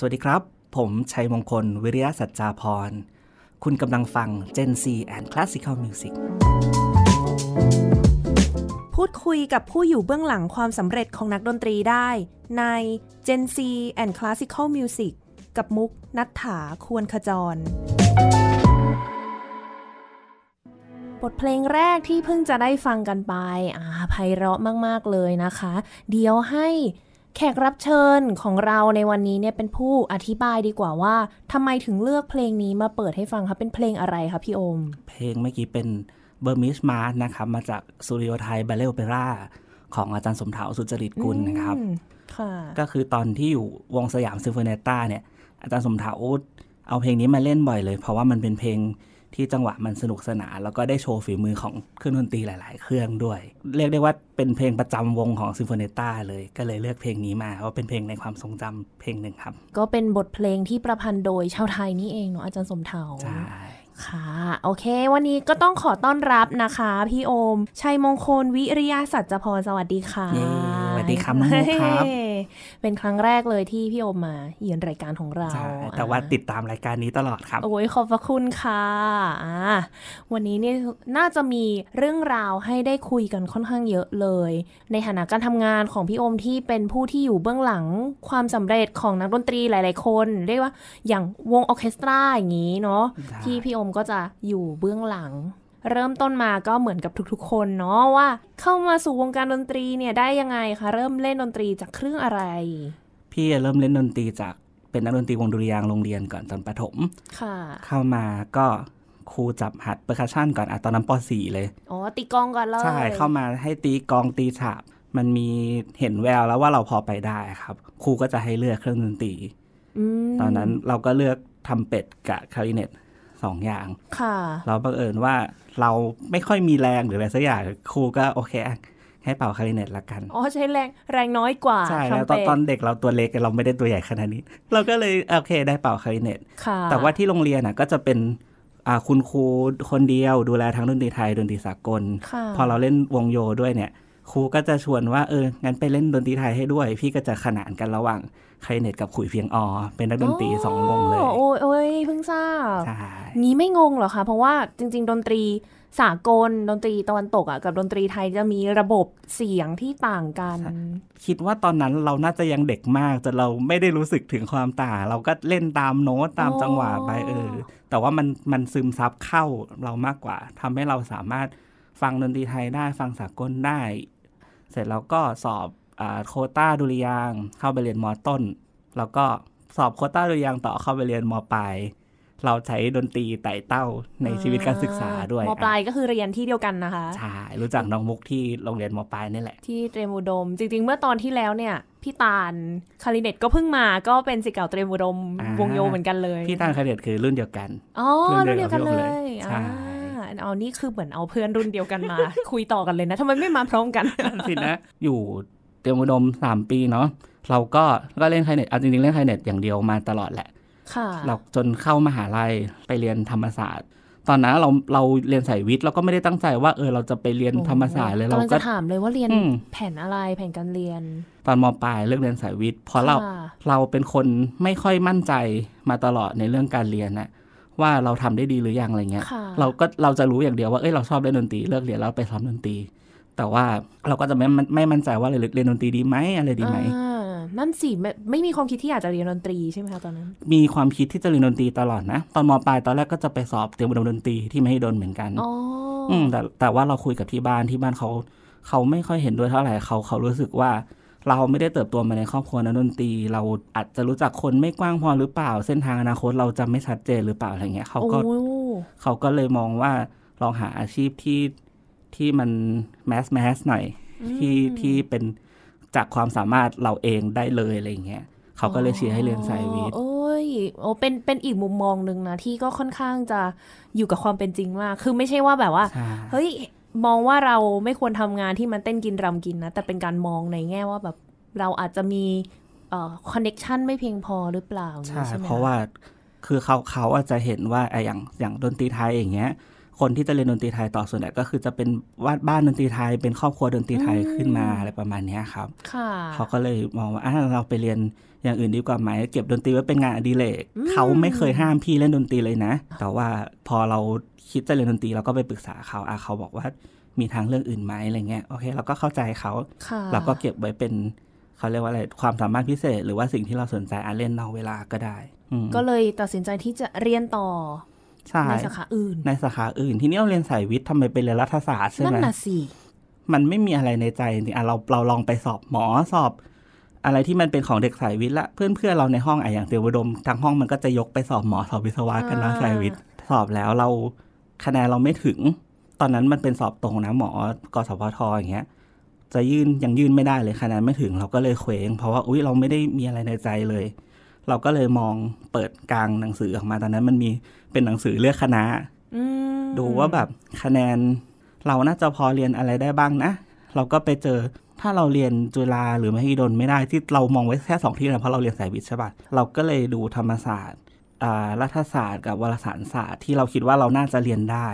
สวัสดีครับ ผมชัยมงคล วิริยะสัจจาพร คุณกำลังฟัง Gen C and Classical Music พูดคุยกับผู้อยู่เบื้องหลังความสำเร็จของนักดนตรีได้ ใน Gen C and Classical Music กับมุกนัฐถาควรขจร บทเพลงแรกที่เพิ่งจะได้ฟังกันไป อ่าไพเราะมาก ๆ เลยนะคะ เดี๋ยวให้แขกรับเชิญของเราในวันนี้เนี่ยเป็นผู้อธิบายดีกว่าว่าทำไมถึงเลือกเพลงนี้มาเปิดให้ฟังคะเป็นเพลงอะไรคะพี่อม เพลงเมื่อกี้เป็นเบอร์มิชมาร์นะครับ มาจากสุริโยไทยบาเลโอเปร่าของอาจารย์สมถาสุจริตกุลนะครับก็คือตอนที่อยู่วงสยามซิมโฟเนต้าเนี่ยอาจารย์สมถาเอาเพลงนี้มาเล่นบ่อยเลย เพราะว่ามันเป็นเพลงที่จังหวะมันสนุกสนาน แล้วก็ได้โชว์ฝีมือของเครื่องดนตรีหลายๆเครื่องด้วย เรียกได้ว่าเป็นเพลงประจำวงของซิมโฟเนต้าเลยก็เลยเลือกเพลงนี้มาเพราะเป็นเพลงในความทรงจำเพลงหนึ่งครับ ก็เป็นบทเพลงที่ประพันธ์โดยชาวไทยนี่เองเนาะอาจารย์สมเทาใช่ค่ะ โอเค วันนี้ก็ต้องขอต้อนรับนะคะ พี่โอม ชัยมงคลวิริยาสัจพรสวัสดีค่ะวัสดีครับน้องมุกครับ เป็นครั้งแรกเลยที่พี่อมมาเยือนรายการของเราแต่ว่าติดตามรายการนี้ตลอดครับโอ้ยขอบพระคุณค่ะ วันนี้นี่น่าจะมีเรื่องราวให้ได้คุยกันค่อนข้างเยอะเลย ในฐานะการทำงานของพี่อมที่เป็นผู้ที่อยู่เบื้องหลังความสำเร็จของนักดนตรีหลาย ๆคนเรียกว่าอย่างวงออเคสตราอย่างนี้เนาะที่พี่อมก็จะอยู่เบื้องหลังเริ่มต้นมาก็เหมือนกับทุก ๆคน เนาะว่าเข้ามาสู่วงการดนตรีเนี่ยได้ยังไงคะเริ่มเล่นดนตรีจากเครื่องอะไร พี่เริ่มเล่นดนตรีจากเป็นนักดนตรีวงดุริยางโรงเรียนก่อนตอนประถม ค่ะ เข้ามาก็ครูจับหัดเปอร์คัชชันก่อนอะตอนนั้นปสีเลยอ๋อตีกองก่อนเลยใช่เข้ามาให้ตีกองตีฉาบมันมีเห็นแววแล้วว่าเราพอไปได้ครับครูก็จะให้เลือกเครื่องดนตรีตอนนั้นเราก็เลือกทำเป็ดกับ คาริเนตสองอย่างค่ะเราบังเอิญว่าเราไม่ค่อยมีแรงหรืออะไรสักอย่างครูก็โอเคให้เป่าคาริเนตละกัน อ๋อใช้แรงแรงน้อยกว่า ใช่แล้วตอนตอนเด็กเราตัวเล็กเราไม่ได้ตัวใหญ่ขนาดนี้ เราก็เลยโอเคได้เป่าคาริเนตแต่ว่าที่โรงเรียนน่ะก็จะเป็นคุณครูคนเดียวดูแลทั้งดนตรีไทย ดนตรีสากล พอเราเล่นวงโยด้วยเนี่ยครูก็จะชวนว่าเออ งั้นไปเล่นดนตรีไทยให้ด้วย พี่ก็จะขนานกันระหว่างไคเนตกับขุยเพียงออเป็นนักดนตรีสองวงเลย โอ้ยโอ้ยเพิ่งทราบ ใช่นี้ไม่งงหรอคะ เพราะว่าจริงๆ ดนตรีสากลดนตรีตะวันตกอ่ะกับดนตรีไทยจะมีระบบเสียงที่ต่างกัน คิดว่าตอนนั้นเราน่าจะยังเด็กมากจนเราไม่ได้รู้สึกถึงความต่าง เราก็เล่นตามโน้ตตามจังหวะไปเออ แต่ว่ามันมันซึมซับเข้าเรามากกว่า ทำให้เราสามารถฟังดนตรีไทยได้ฟังสากลได้เสร็จแล้วก็สอบโคต้าดุริยางเข้าไปเรียนมอต้น แล้วก็สอบโคต้าดุริยางต่อเข้าไปเรียนมปลายเราใช้ดนตรีไต่เต้าในชีวิตการศึกษาด้วยมปลายก็คือเรียนที่เดียวกันนะคะใช่รู้จักน้องมุกที่โรงเรียนมปลายนี่แหละที่เตรียมอุดมจริงๆเมื่อตอนที่แล้วเนี่ยพี่ตาลคาริเนตก็เพิ่งมาก็เป็นสิเก่าเตรียมอุดมวงโยเหมือนกันเลยพี่ตาลคาริเนตคือรุ่นเดียวกันอ๋อรุ่นเดียวกันเลยใช่เอานี่คือเหมือนเอาเพื่อนรุ่นเดียวกันมา คุยต่อกันเลยนะทำไมไม่มาพร้อมกันสินะ อยู่เตรียมอุดมสามปีเนาะเราก็ก็เล่นไฮเน็ตเอาจริงๆเล่นไฮเน็ตอย่างเดียวมาตลอดแหละเราจนเข้ามหาลัยไปเรียนธรรมศาสตร์ตอนนั้นเราเราเรียนสายวิทย์เราก็ไม่ได้ตั้งใจว่าเออเราจะไปเรียนธรรมศาสตร์เลยเราก็ถามเลยว่าเรียนแผนอะไรแผนการเรียน ตอนมปลายเรื่องเรียนสายวิทย์เพราะเราเราเป็นคนไม่ค่อยมั่นใจมาตลอดในเรื่องการเรียนนะว่าเราทำได้ดีหรือยังอะไรเงี้ย เราก็เราจะรู้อย่างเดียวว่า เอ้ยเราชอบเล่นดนตรี เลิกเรียนแล้วไปซ้อมดนตรี แต่ว่าเราก็จะไม่ไม่มั่นใจว่าเรียนดนตรีดีไหมอะไรดีไหมนั่นสิไม่ไม่มีความคิดที่อยากจะเรียนดนตรีใช่ไหมคะตอนนั้น มีความคิดที่จะเรียนดนตรีตลอดนะตอนมปลายตอนแรกก็จะไปสอบเตรียมดมดนตรีที่ไม่ให้ดนเหมือนกันอืมแต่แต่ว่าเราคุยกับที่บ้านที่บ้านเขาเขาไม่ค่อยเห็นด้วยเท่าไหร่เขาเขารู้สึกว่าเราไม่ได้เติบโตมาในครอบครัวนักดนตรีเราอาจจะรู้จักคนไม่กว้างพอหรือเปล่า เส้นทางอนาคตเราจะไม่ชัดเจนหรือเปล่าอะไรเงี้ยเขาก็เขาก็เลยมองว่าลองหาอาชีพที่ที่มันแมสแมสหน่อยที่ที่เป็นจากความสามารถเราเองได้เลยอะไรเงี้ยเขาก็เลยเชียร์ให้เรียนสายวิทย์โอ้ยโอ้เป็นเป็นอีกมุมมองหนึ่งนะที่ก็ค่อนข้างจะอยู่กับความเป็นจริงมากคือไม่ใช่ว่าแบบว่า เฮ้ยมองว่าเราไม่ควรทำงานที่มันเต้นกินรำกินนะ แต่เป็นการมองในแง่ว่าแบบเราอาจจะมีคอนเน็ชันไม่เพียงพอหรือเปล่าใช่เพราะว่าคือเขาเขาอาจจะเห็นว่าไออย่างอย่างดนตรีไทยอย่างเงี้ย คนที่จะเรียนดนตรีไทยต่อส่วนใหญ่ก็คือจะเป็นวาดบ้านดนตรีไทย เป็นครอบครัวดนตรีไทยขึ้นมาอะไรประมาณนี้ครับเขาก็เลยมองว่าเราไปเรียนอย่างอื่นดีกว่าไหม เก็บดนตรีไว้เป็นงานอดิเรกเขาไม่เคยห้ามพี่เล่นดนตรีเลยนะ แต่ว่าพอเราคิดจะเรียนดนตรีเราก็ไปปรึกษาเขาอะเขาบอกว่ามีทางเรื่องอื่นไหมอะไรเงี้ยโอเคเราก็เข้าใจเขาเราก็เก็บไว้เป็นเขาเรียกว่าอะไรความสามารถพิเศษหรือว่าสิ่งที่เราสนใจอาเล่นนอกเวลาก็ได้ก็เลยตัดสินใจที่จะเรียนต่อใในสาขาอื่นในสาขาอื่น ที่นี่เราเรียนสายวิทย์ทำไมเป็นเรียนรัฐศาสตร์ใช่ไหมนั่นน่ะสิมันไม่มีอะไรในใจจริงอ่ะเราเราลองไปสอบหมอสอบอะไรที่มันเป็นของเด็กสายวิทย์ละเพื่อนเพื่อเราในห้องไออย่างเตียวดม ทั้งห้องมันก็จะยกไปสอบหมอสอบวิศวะกันนะสายวิทย์สอบแล้วเราคะแนน เราไม่ถึง ตอนนั้นมันเป็นสอบตรงนะหมอกสพทอย่างเงี้ย จะยื่นยังยื่นไม่ได้เลยคะแนนไม่ถึงเราก็เลยเคว้งเพราะว่าอุ้ยเราไม่ได้มีอะไรในใจเลย เราก็เลยมองเปิดกลางหนังสือออกมาตอนนั้น มันมีเป็นหนังสือเลือกคณะดูว่าแบบคะแนนเราน่าจะพอเรียนอะไรได้บ้างนะเราก็ไปเจอถ้าเราเรียนจุฬาหรือมหิดลไม่ได้ที่เรามองไว้แค่สองที่นะเพราะเราเรียนสายวิทย์ใช่ปะเรา ก็เลยดูธรรมศาสตร์รัฐศาสตร์กับวารสารศาสตร์ที่เราคิดว่าเราน่าจะเรียนได้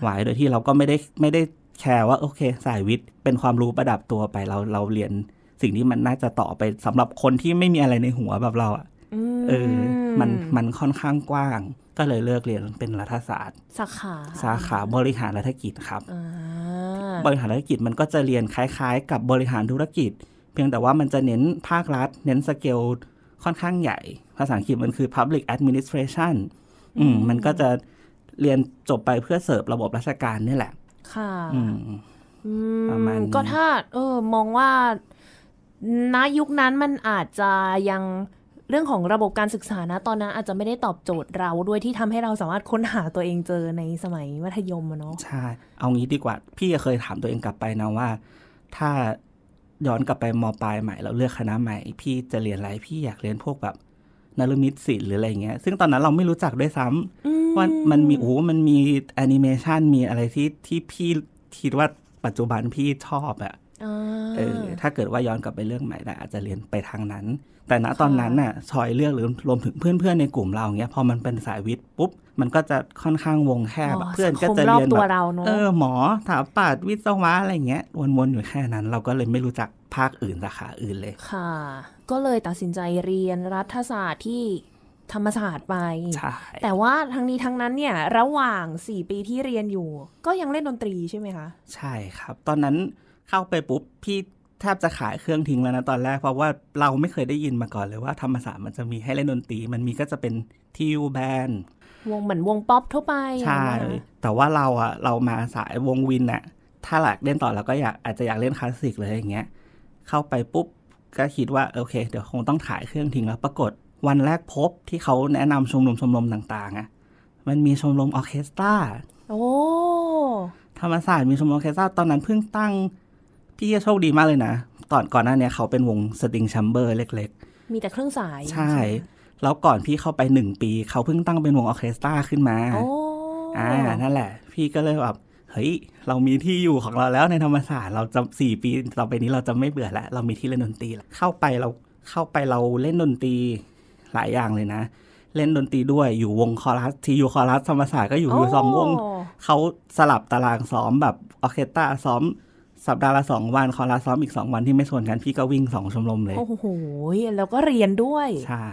ไหวโดยที่เราก็ไม่ได้ไม่ได้แชร์ว่าโอเคสายวิทย์เป็นความรู้ประดับตัวไปเราเราเรียนสิ่งที่มันน่าจะต่อไปสำหรับคนที่ไม่มีอะไรในหัวแบบเราอะเออมัน มันค่อนข้างกว้าง ก็เลยเลือกเรียนเป็นรัฐศาสตร์สาขา สาขาบริหารรัฐกิจครับ บริหารรัฐกิจมันก็จะเรียนคล้ายๆ กับบริหารธุรกิจ เพียงแต่ว่ามันจะเน้นภาครัฐ เน้นสเกลค่อนข้างใหญ่ ภาษาอังกฤษมันคือ public administration อืม มันก็จะเรียนจบไปเพื่อเสิร์ฟระบบราชการนี่แหละ ค่ะ อืมประมาณก็ถ้า เออ มองว่าณยุคนั้นมันอาจจะยังเรื่องของระบบการศึกษานะตอนนั้น อาจจะไม่ได้ตอบโจทย์เราด้วยที่ทำให้เราสามารถค้นหาตัวเองเจอในสมัยมัธยมเนาะใช่ เอางี้ดีกว่า พี่เคยถามตัวเองกลับไปนะว่า ถ้าย้อนกลับไปมปลายใหม่เราเลือกคณะใหม่พี่จะเรียนอะไรพี่อยากเรียนพวกแบบนารมิตศิลหรืออะไรเงี้ยซึ่งตอนนั้นเราไม่รู้จักด้วยซ้ำว่ามันมีโอ้ มันมีแอนิเมชันมีอะไรที่ที่พี่คิดว่าปัจจุบันพี่ชอบอะเออถ้าเกิดว่าย้อนกลับไปเรื่องใหม่ได้อาจจะเรียนไปทางนั้น แต่ณตอนนั้นน่ะ ชอยเลือกหรือรวมถึงเพื่อนๆในกลุ่มเราเนี้ย พอมันเป็นสายวิทย์ ปุ๊บ มันก็จะค่อนข้างวงแคบเพื่อนก็จะเรียนแบบเออหมอถาปัดวิศวะอะไรเงี้ยวนๆอยู่แค่นั้น เราก็เลยไม่รู้จักภาคอื่นสาขาอื่นเลย ค่ะ ก็เลยตัดสินใจเรียนรัฐศาสตร์ที่ธรรมศาสตร์ไปแต่ว่าทั้งนี้ทั้งนั้นเนี่ย ระหว่าง 4 ปีที่เรียนอยู่ ก็ยังเล่นดนตรีใช่ไหมคะ ใช่ครับ ตอนนั้นเข้าไปปุ๊บ พี่แทบจะขายเครื่องทิ้งแล้วนะ ตอนแรกเพราะว่าเราไม่เคยได้ยินมาก่อนเลย ว่าธรรมศาสตร์มันจะมีให้เล่นดนตรีมันมีก็จะเป็นทิวแบนวงเหมือนวงป๊อปทั่วไป ใช่แต่ว่าเราอะเรามาสายวงวินอะถ้าหลักเล่นต่อเราก็อยากอาจจะอยากเล่นคลาสสิกเลยอย่างเงี้ย เข้าไปปุ๊บก็คิดว่าโอเค เดี๋ยวคงต้องขายเครื่องทิ้งแล้วปรากฏวันแรกพบที่เขาแนะนำชมรมชมรมต่างๆอะมันมีชมรมออเคสตราโอ้ธรรมศาสตร์มีชมรมออเคสตราตอนนั้นเพิ่งตั้งพี่โชคดีมากเลยนะ ตอนก่อนหน้านี้เขาเป็นวงสติงแชมเบอร์เล็ก ๆ มีแต่เครื่องสาย ใช่ แล้วก่อนพี่เข้าไปหนึ่งปี เขาเพิ่งตั้งเป็นวงออเคสตราขึ้นมาอ่านั่นแหละ พี่ก็เลยแบบเฮ้ย เรามีที่อยู่ของเราแล้วในธรรมศาสตร์เราจะสี่ปีต่อไปนี้เราจะไม่เบื่อแล้วเรามีที่เล่นดนตรีแล้วเข้าไปเราเข้าไปเราเล่นดนตรีหลายอย่างเลยนะเล่นดนตรีด้วยอยู่วงคอรัสทีอยู่คอรัสธรรมศาสตร์ก็อยู่อยู่สองวงเขาสลับตารางซ้อมแบบออเคสตราซ้อมสัปดาห์ละสองวัน คอร์สซ้อมอีกสองวันที่ไม่ชนกัน พี่ก็วิ่งสองชมรมเลยโอ้โหแล้วก็เรียนด้วย ใช่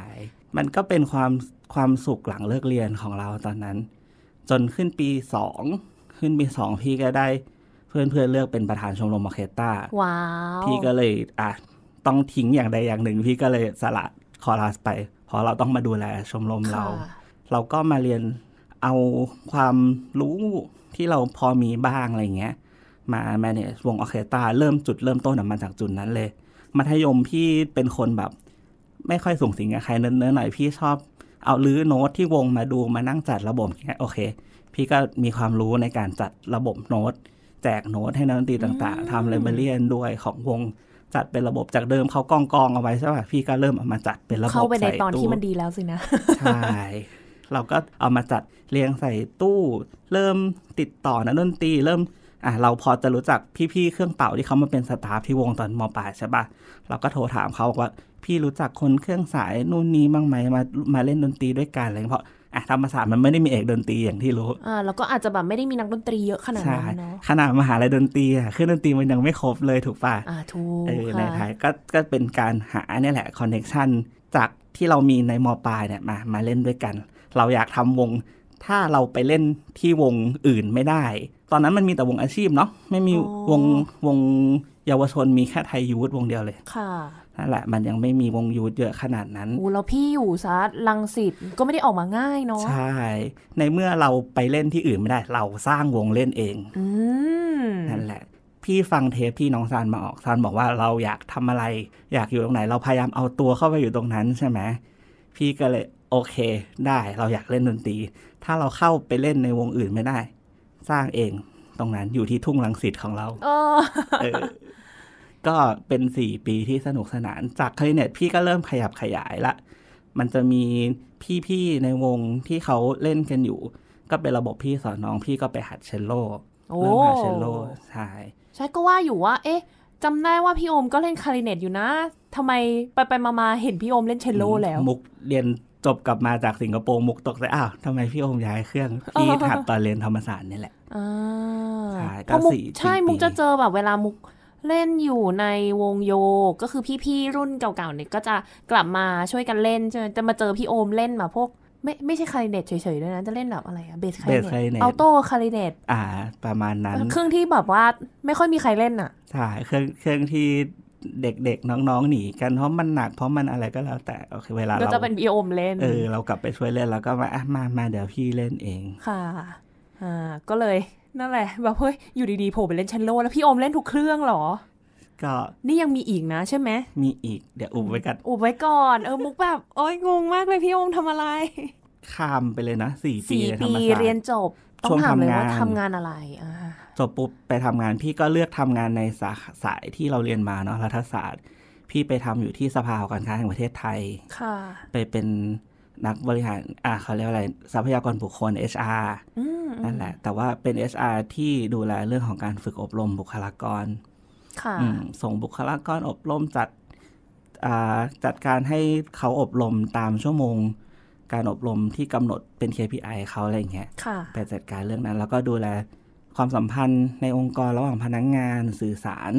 มันก็เป็นความความสุขหลังเลิกเรียนของเราตอนนั้น จนขึ้นปีสองขึ้นปีสองพี่ก็ได้ เพื่อนเพื่อนเลือกเป็นประธานชมรมมาเคต้าว้าว พี่ก็เลยอ่ะต้องทิ้งอย่างใดอย่างหนึ่ง พี่ก็เลยสละคอราสไปเพราะเราต้องมาดูแลชมรมเรา เราก็มาเรียนเอาความรู้ที่เราพอมีบ้างอะไรเงี้ยมา manage วงออเคสตราเริ่มจุดเริ่มต้นมาจากจุดนั้นเลยมัธยมพี่เป็นคนแบบ ไม่ค่อยส่งสิงกับใครเนื้อหน่อยพี่ชอบเอาลื้อโน้ตที่วงมาดูมานั่งจัดระบบเงี้ยโอเค พี่ก็มีความรู้ในการจัดระบบโน้ตแจกโน้ตให้นักดนตรีต่าง ๆทำไลบรเรีนด้วยของวงจัดเป็นระบบจากเดิมเขากองกองเอาไว้ใช่ป่ะพี่ก็เริ่มเอามาจัดเป็นระบบเข้าไปในตอนที่มันดีแล้วสินะใช่เราก็เอามาจัดเรียงใส่ตู้เริ่มติดต่อนักดนตรีเริ่มอ่ะเราพอจะรู้จักพี่ๆ เครื่องเป่าที่เขามาเป็นสตาฟที่วงตอนมปลายใช่ปะเราก็โทรถามเขาว่า พี่รู้จักคนเครื่องสายนู่นนี้บ้างไหมมามาเล่นดนตรีด้วยกันอะไรเพราะอ่ะธรรมศาสตร์มันไม่ได้มีเอกดนตรีอย่างที่รู้อ่าเราก็อาจจะแบบไม่ได้มีนักดนตรีเยอะ ขนาดนั้นเนาะขนาดมหาลัยดนตรีอ่ะเครื่องดนตรีมันยังไม่ครบเลยถูกป่ะอ่าถูกเออในไทยก็ก็เป็นการหาเนี่ยแหละคอนเน็ชันจากที่เรามีในมปลายเนี่ยมามาเล่นด้วยกัน เราอยากทำวงถ้าเราไปเล่นที่วงอื่นไม่ได้ตอนนั้นมันมีแต่วงอาชีพเนาะไม่มีวงวงเยาวชนมีแค่ไทยยูทวงเดียวเลยค่ะนั่นแหละ มันยังไม่มีวงยูทเยอะขนาดนั้น อู้แล้วพี่อยู่ซะลังสิตก็ไม่ได้ออกมาง่ายเนาะใช่ ในเมื่อเราไปเล่นที่อื่นไม่ได้ เราสร้างวงเล่นเองอนั่นแหละ พี่ฟังเทปที่น้องซานมาออกซานบอกว่าเราอยากทำอะไรอยากอยู่ตรงไหน เราพยายามเอาตัวเข้าไปอยู่ตรงนั้นใช่ไหมพี่ก็เลย โอเค ได้เราอยากเล่นดนตรี ถ้าเราเข้าไปเล่นในวงอื่นไม่ได้สร้างเองตรงนั้นอยู่ที่ทุ่งลังสิตของเรา เออ ก็เป็นสี่ปีที่สนุกสนานจากคลาริเนตพี่ก็เริ่มขยับขยายละ มันจะมีพี่ๆในวงที่เขาเล่นกันอยู่ก็เป็นระบบพี่สอนน้องพี่ก็ไปหัดเชลโลเริ่มหัดเชลโลใช่ ใช่ก็ว่าอยู่ว่า เอ๊ะจำได้ว่าพี่อมก็เล่นคลาริเนตอยู่นะทำไมไปไปมามาเห็นพี่อมเล่นเชลโลแล้ว มุกเรียนจบกลับมาจากสิงคโปร์มุกตกเลยอ้าวทำไมพี่โอมย้ายเครื่อง พี่ถัดตอนเรียนธรรมศาสตร์นี่แหละใช่ก็สี่ใช่มุกจะเจอแบบเวลามุกเล่นอยู่ในวงโยก็คือพี่ๆรุ่นเก่าๆเนี่ย ก็จะกลับมาช่วยกันเล่นใช่ไหมจะมาเจอพี่โอมเล่นมาพวก ไม่ไม่ใช่คาริเนตเฉยๆด้วยนะ จะเล่นแบบอะไรอะเบสคาริเนตเอาโต้คาริเนตอ่า ประมาณนั้นเครื่องที่แบบว่าไม่ค่อยมีใครเล่นอะใช่เครื่องเครื่องที่เด็กๆน้องๆหนีกัน เพราะมันหนักเพราะมันอะไรก็แล้วแต่ โอเค เวลาเราก็จะเป็นพี่โอมเล่น เออ เรากลับไปช่วยเล่นแล้วก็มาอ่ะมามาเดี๋ยวพี่เล่นเองค่ะ อ่าก็เลยนั่นแหละแบบเฮ้ยอยู่ดีๆ โผล่ไปเล่นเชนโลแล้วพี่โอมเล่นทุกเครื่องหรอ ก็นี่ยังมีอีกนะ ใช่ไหม มีอีกเดี๋ยวอุบไว้กันอุบไว้ก่อนเออมุกแบบโอ้ยงงมากเลยพี่โอมทำอะไรข้ามไปเลยนะสี่ปีสี่ปีเรียนจบต้องถามเลยว่าทำงานอะไรอ่าจบปุ๊บไปทำงานพี่ก็เลือกทำงานในสาสายที่เราเรียนมาเนาะรัฐศาสตร์ พี่ไปทำอยู่ที่สภาการค้าแห่งประเทศไทย ค่ะ ไปเป็นนักบริหารอ่าเขาเรียกอะไรทรัพยากรบุคคล HR นั่นแหละแต่ว่าเป็น HR ที่ดูแลเรื่องของการฝึกอบรมบุคลากรส่งบุคลากรอบรมจัดจัดการให้เขาอบรมตามชั่วโมงการอบรมที่กำหนดเป็น KPI เขาอะไรอย่างเงี้ยไปจัดการเรื่องนั้น แล้วก็ดูแลความสัมพันธ์ในองค์กรระหว่างพนักงงานสื่อสาร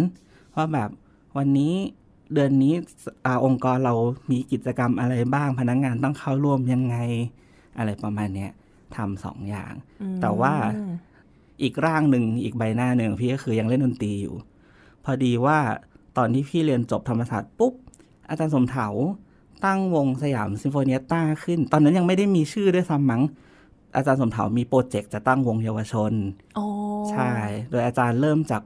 ว่าแบบวันนี้เดือนนี้อองค์กรเรามีกิจกรรมอะไรบ้างพนักงงานต้องเข้าร่วมยังไง อะไรประมาณเนี้ยทำสองอย่าง แต่ว่าอีกร่างหนึ่งอีกใบหน้าหนึ่งพี่ก็คือยังเล่นดนตรีอยู่พอดีว่าตอนที่พี่เรียนจบธรรมศาสตร์ปุ๊บอาจารย์สมเถาตั้งวงสยามซิมโฟเนียต้าขึ้น ตอนนั้นยังไม่ได้มีชื่อด้วยซ้ำมั้งอาจารย์สมเถามีโปรเจกต์จะตั้งวงเยาวชนใช่ โดยอาจารย์เริ่มจาก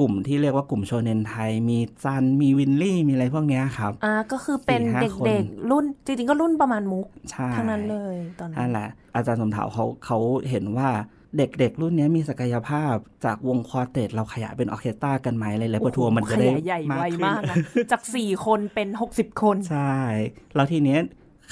กลุ่มที่เรียกว่ากลุ่มโชเนนไทย มีจัน มีวินลี่ มีอะไรพวกนี้ครับ อ่าก็คือเป็นเด็กๆรุ่นจริงๆ ก็รุ่นประมาณมุกทั้งนั้นเลย ตอนนั้น นั่นแหละอาจารย์สมถาวเขาเขาเห็นว่าเด็กๆรุ่นนี้มีศักยภาพจากวงคอเตดเราขยายเป็นออเคสตรากันไหมอะไรเลยประทัวมันจะได้ใหญ่ไวมากนะจาก4คนเป็น60 คน ใช่ แล้วทีเนี้ย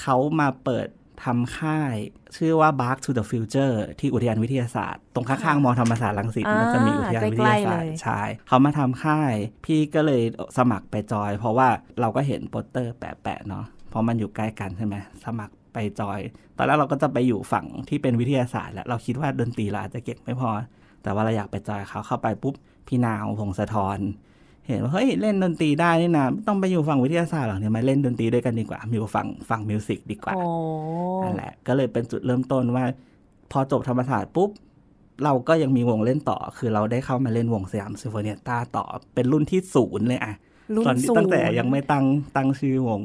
เขามาเปิดทำค่ายชื่อว่า Bark to the Future ที่อุทยานวิทยาศาสตร์ ตรงข้างๆ มอธรรมศาสตร์ลังสิตมันจะมีอุทยานวิทยาศาสตร์ใช่เขามาทำค่ายพี่ก็เลยสมัครไปจอย เพราะว่าเราก็เห็นโปสเตอร์ แปะ ๆ เนาะเพราะมันอยู่ใกล้กัน ใช่ไหมสมัครไปจอย ตอนแรกเราก็จะไปอยู่ฝั่งที่เป็นวิทยาศาสตร์ แล้วเราคิดว่าดนตรีเราอาจจะเก่งไม่พอแต่ว่าเราอยากไปจอยเขาเข้าไปปุ๊บพี่นาวพงศธรเห็นว่าเฮ้ยเล่นดนตรีได้นี่นะไม่ต้องไปอยู่ฝั่งวิทยาศาสตร์หรอกเนี่ยมาเล่นดนตรีด้วยกันดีกว่ามู่ฝั่งฝั่งมิวสิกดีกว่านั่นแหละ ก็เลยเป็นจุดเริ่มต้นว่า พอจบธรรมศาสตร์ปุ๊บ เราก็ยังมีวงเล่นต่อ คือเราได้เข้ามาเล่นวงสยามซิมโฟเนียต้าต่อเป็นรุ่นที่ศูนย์เลยอะตอนตั้งแต่ยังไม่ตั้งตั้งชื่อวง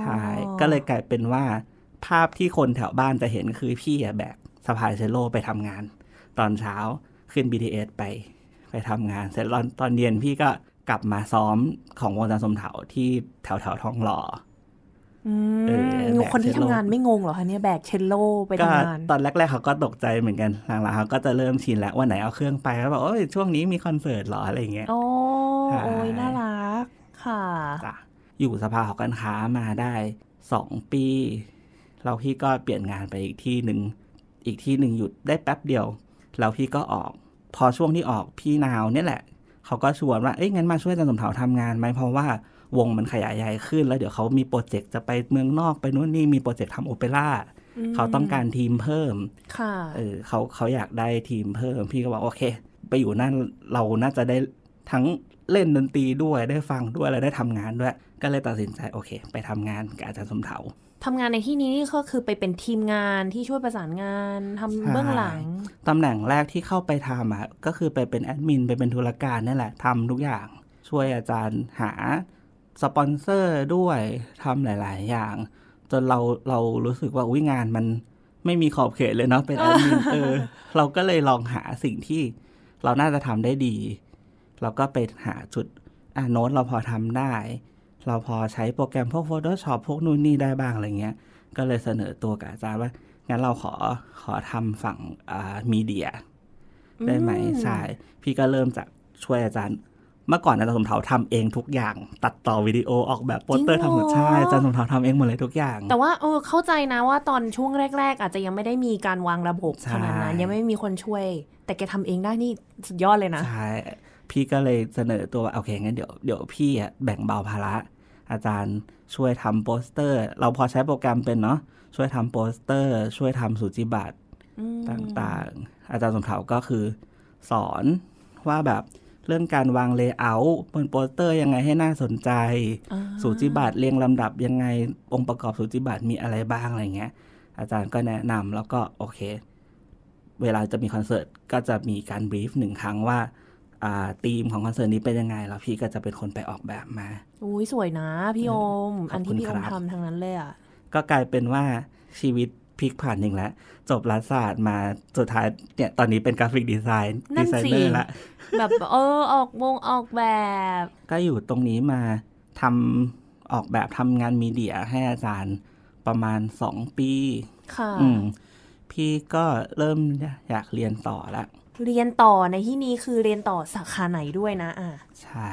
ใช่ก็เลยกลายเป็นว่า ภาพที่คนแถวบ้านจะเห็นคือพี่แบกสะพายเซลโลไปทำงาน ตอนเช้าขึ้น BTS ไปไปทำงานเสร็จตอนตอนเย็นพี่ก็กลับมาซ้อมของวงจันทร์สมเถาที่แถวแถวทองหล่อคนที่ทำงานไม่งงเหรอคะเนี่ยแบกเชลโลไปทำงานตอนแรกๆเขาก็ตกใจเหมือนกัน หลังๆเขาก็จะเริ่มชินแล้ววันไหนเอาเครื่องไปแล้วบอกโอ้ยช่วงนี้มีคอนเสิร์ตหรออะไรเงี้ยโอ้โยน่ารักค่ะ อยู่สภาหอการค้ามาได้สองปีเราพี่ก็เปลี่ยนงานไปอีกที่หนึ่งอีกที่หนึ่งหยุดได้แป๊บเดียวแล้วพี่ก็ออกพอช่วงที่ออกพี่นาวเนี่ยแหละเขาก็ชวนว่าเอ้ยงั้นมาช่วยอาจารย์สมเถาทำงานไหมเพราะว่าวงมันขยายใหญ่ขึ้นแล้วเดี๋ยวเขามีโปรเจกต์จะไปเมืองนอก ไปนู่นนี่มีโปรเจกต์ทำโอเปร่าเขาต้องการทีมเพิ่มค่ะเออเขาเขาอยากได้ทีมเพิ่ม พี่ก็บอกโอเค ไปอยู่นั่นเราน่าจะได้ทั้งเล่นดนตรีด้วยได้ฟังด้วย และได้ทำงานด้วย ก็เลยตัดสินใจโอเค ไปทำงานกับอาจารย์สมเถาทำงานในที่นี้นี่ก็คือไปเป็นทีมงานที่ช่วยประสานงานทำเบื้องหลังตำแหน่งแรกที่เข้าไปทำอ่ะก็คือไปเป็นแอดมินไปเป็นธุรการนี่แหละทำทุกอย่าง ช่วยอาจารย์หาสปอนเซอร์ด้วยทำหลาย ๆ อย่าง จนเราเรารู้สึกว่าอุ้ยงานมันไม่มีขอบเขตเลยเนาะเป็นแอดมินเออ เราก็เลยลองหาสิ่งที่เราน่าจะทำได้ดี เราก็ไปหาจุดอ่าโน้ตเราพอทำได้เราพอใช้โปรแกรมพวก Photoshop พวกนู่นนี่ได้บ้างอะไรเงี้ย ก็เลยเสนอตัวกับอาจารย์ว่า งั้นเราขอขอทำฝั่งมีเดีย ได้ไหม ใช่ พี่ก็เริ่มจากช่วยอาจารย์ เมื่อก่อนอาจารย์สมเถาทำเองทุกอย่าง ตัดต่อวิดีโอออกแบบโปสเตอร์ทำหมดใช่ อาจารย์สมเถาทำเองหมดเลยทุกอย่าง แต่ว่า เออ เข้าใจนะว่าตอนช่วงแรก ๆ อาจจะยังไม่ได้มีการวางระบบขนาดนั้นยังไม่มีคนช่วย แต่แกทำเองได้นี่สุดยอดเลยนะใช่พี่ก็เลยเสนอตัวว่าโอเคงั้นเดี๋ยวเดี๋ยวพี่แบ่งเบาภาระ อาจารย์ช่วยทำโปสเตอร์ เราพอใช้โปรแกรมเป็นเนาะช่วยทำโปสเตอร์ ช่วยทำสูจิบัตรต่างๆ อาจารย์สมเถาก็คือสอนว่าแบบ เรื่องการวางเลเยอร์บนโปสเตอร์ยังไงให้น่าสนใจสูจิบัตรเรียงลำดับยังไง องค์ประกอบสูจิบัตรมีอะไรบ้างอะไรเงี้ยอาจารย์ก็แนะนำแล้วก็โอเคเวลาจะมีคอนเสิร์ตก็จะมีการบรีฟหนึ่งครั้งว่าธีมของคอนเสิร์ตนี้เป็นยังไง แล้วพี่ก็จะเป็นคนไปออกแบบมา อุ้ยสวยนะพี่โอมอันที่พี่อมทำทางนั้นเลยอ่ะ ก็กลายเป็นว่าชีวิตพลิกผ่านหนึ่งแล้วจบรัฐศาสตร์มาสุดท้ายเนี่ย ตอนนี้เป็นกราฟิกดีไซน์ดีไซเนอร์ละแบบเออออกวงออกแบบ ก็อยู่ตรงนี้มาทำออกแบบทำงานมีเดียให้อาจารย์ประมาณสองปี ค่ะพี่ก็เริ่มอยากเรียนต่อละเรียนต่อในที่นี้คือเรียนต่อสาขาไหนด้วยนะอ่ะใช่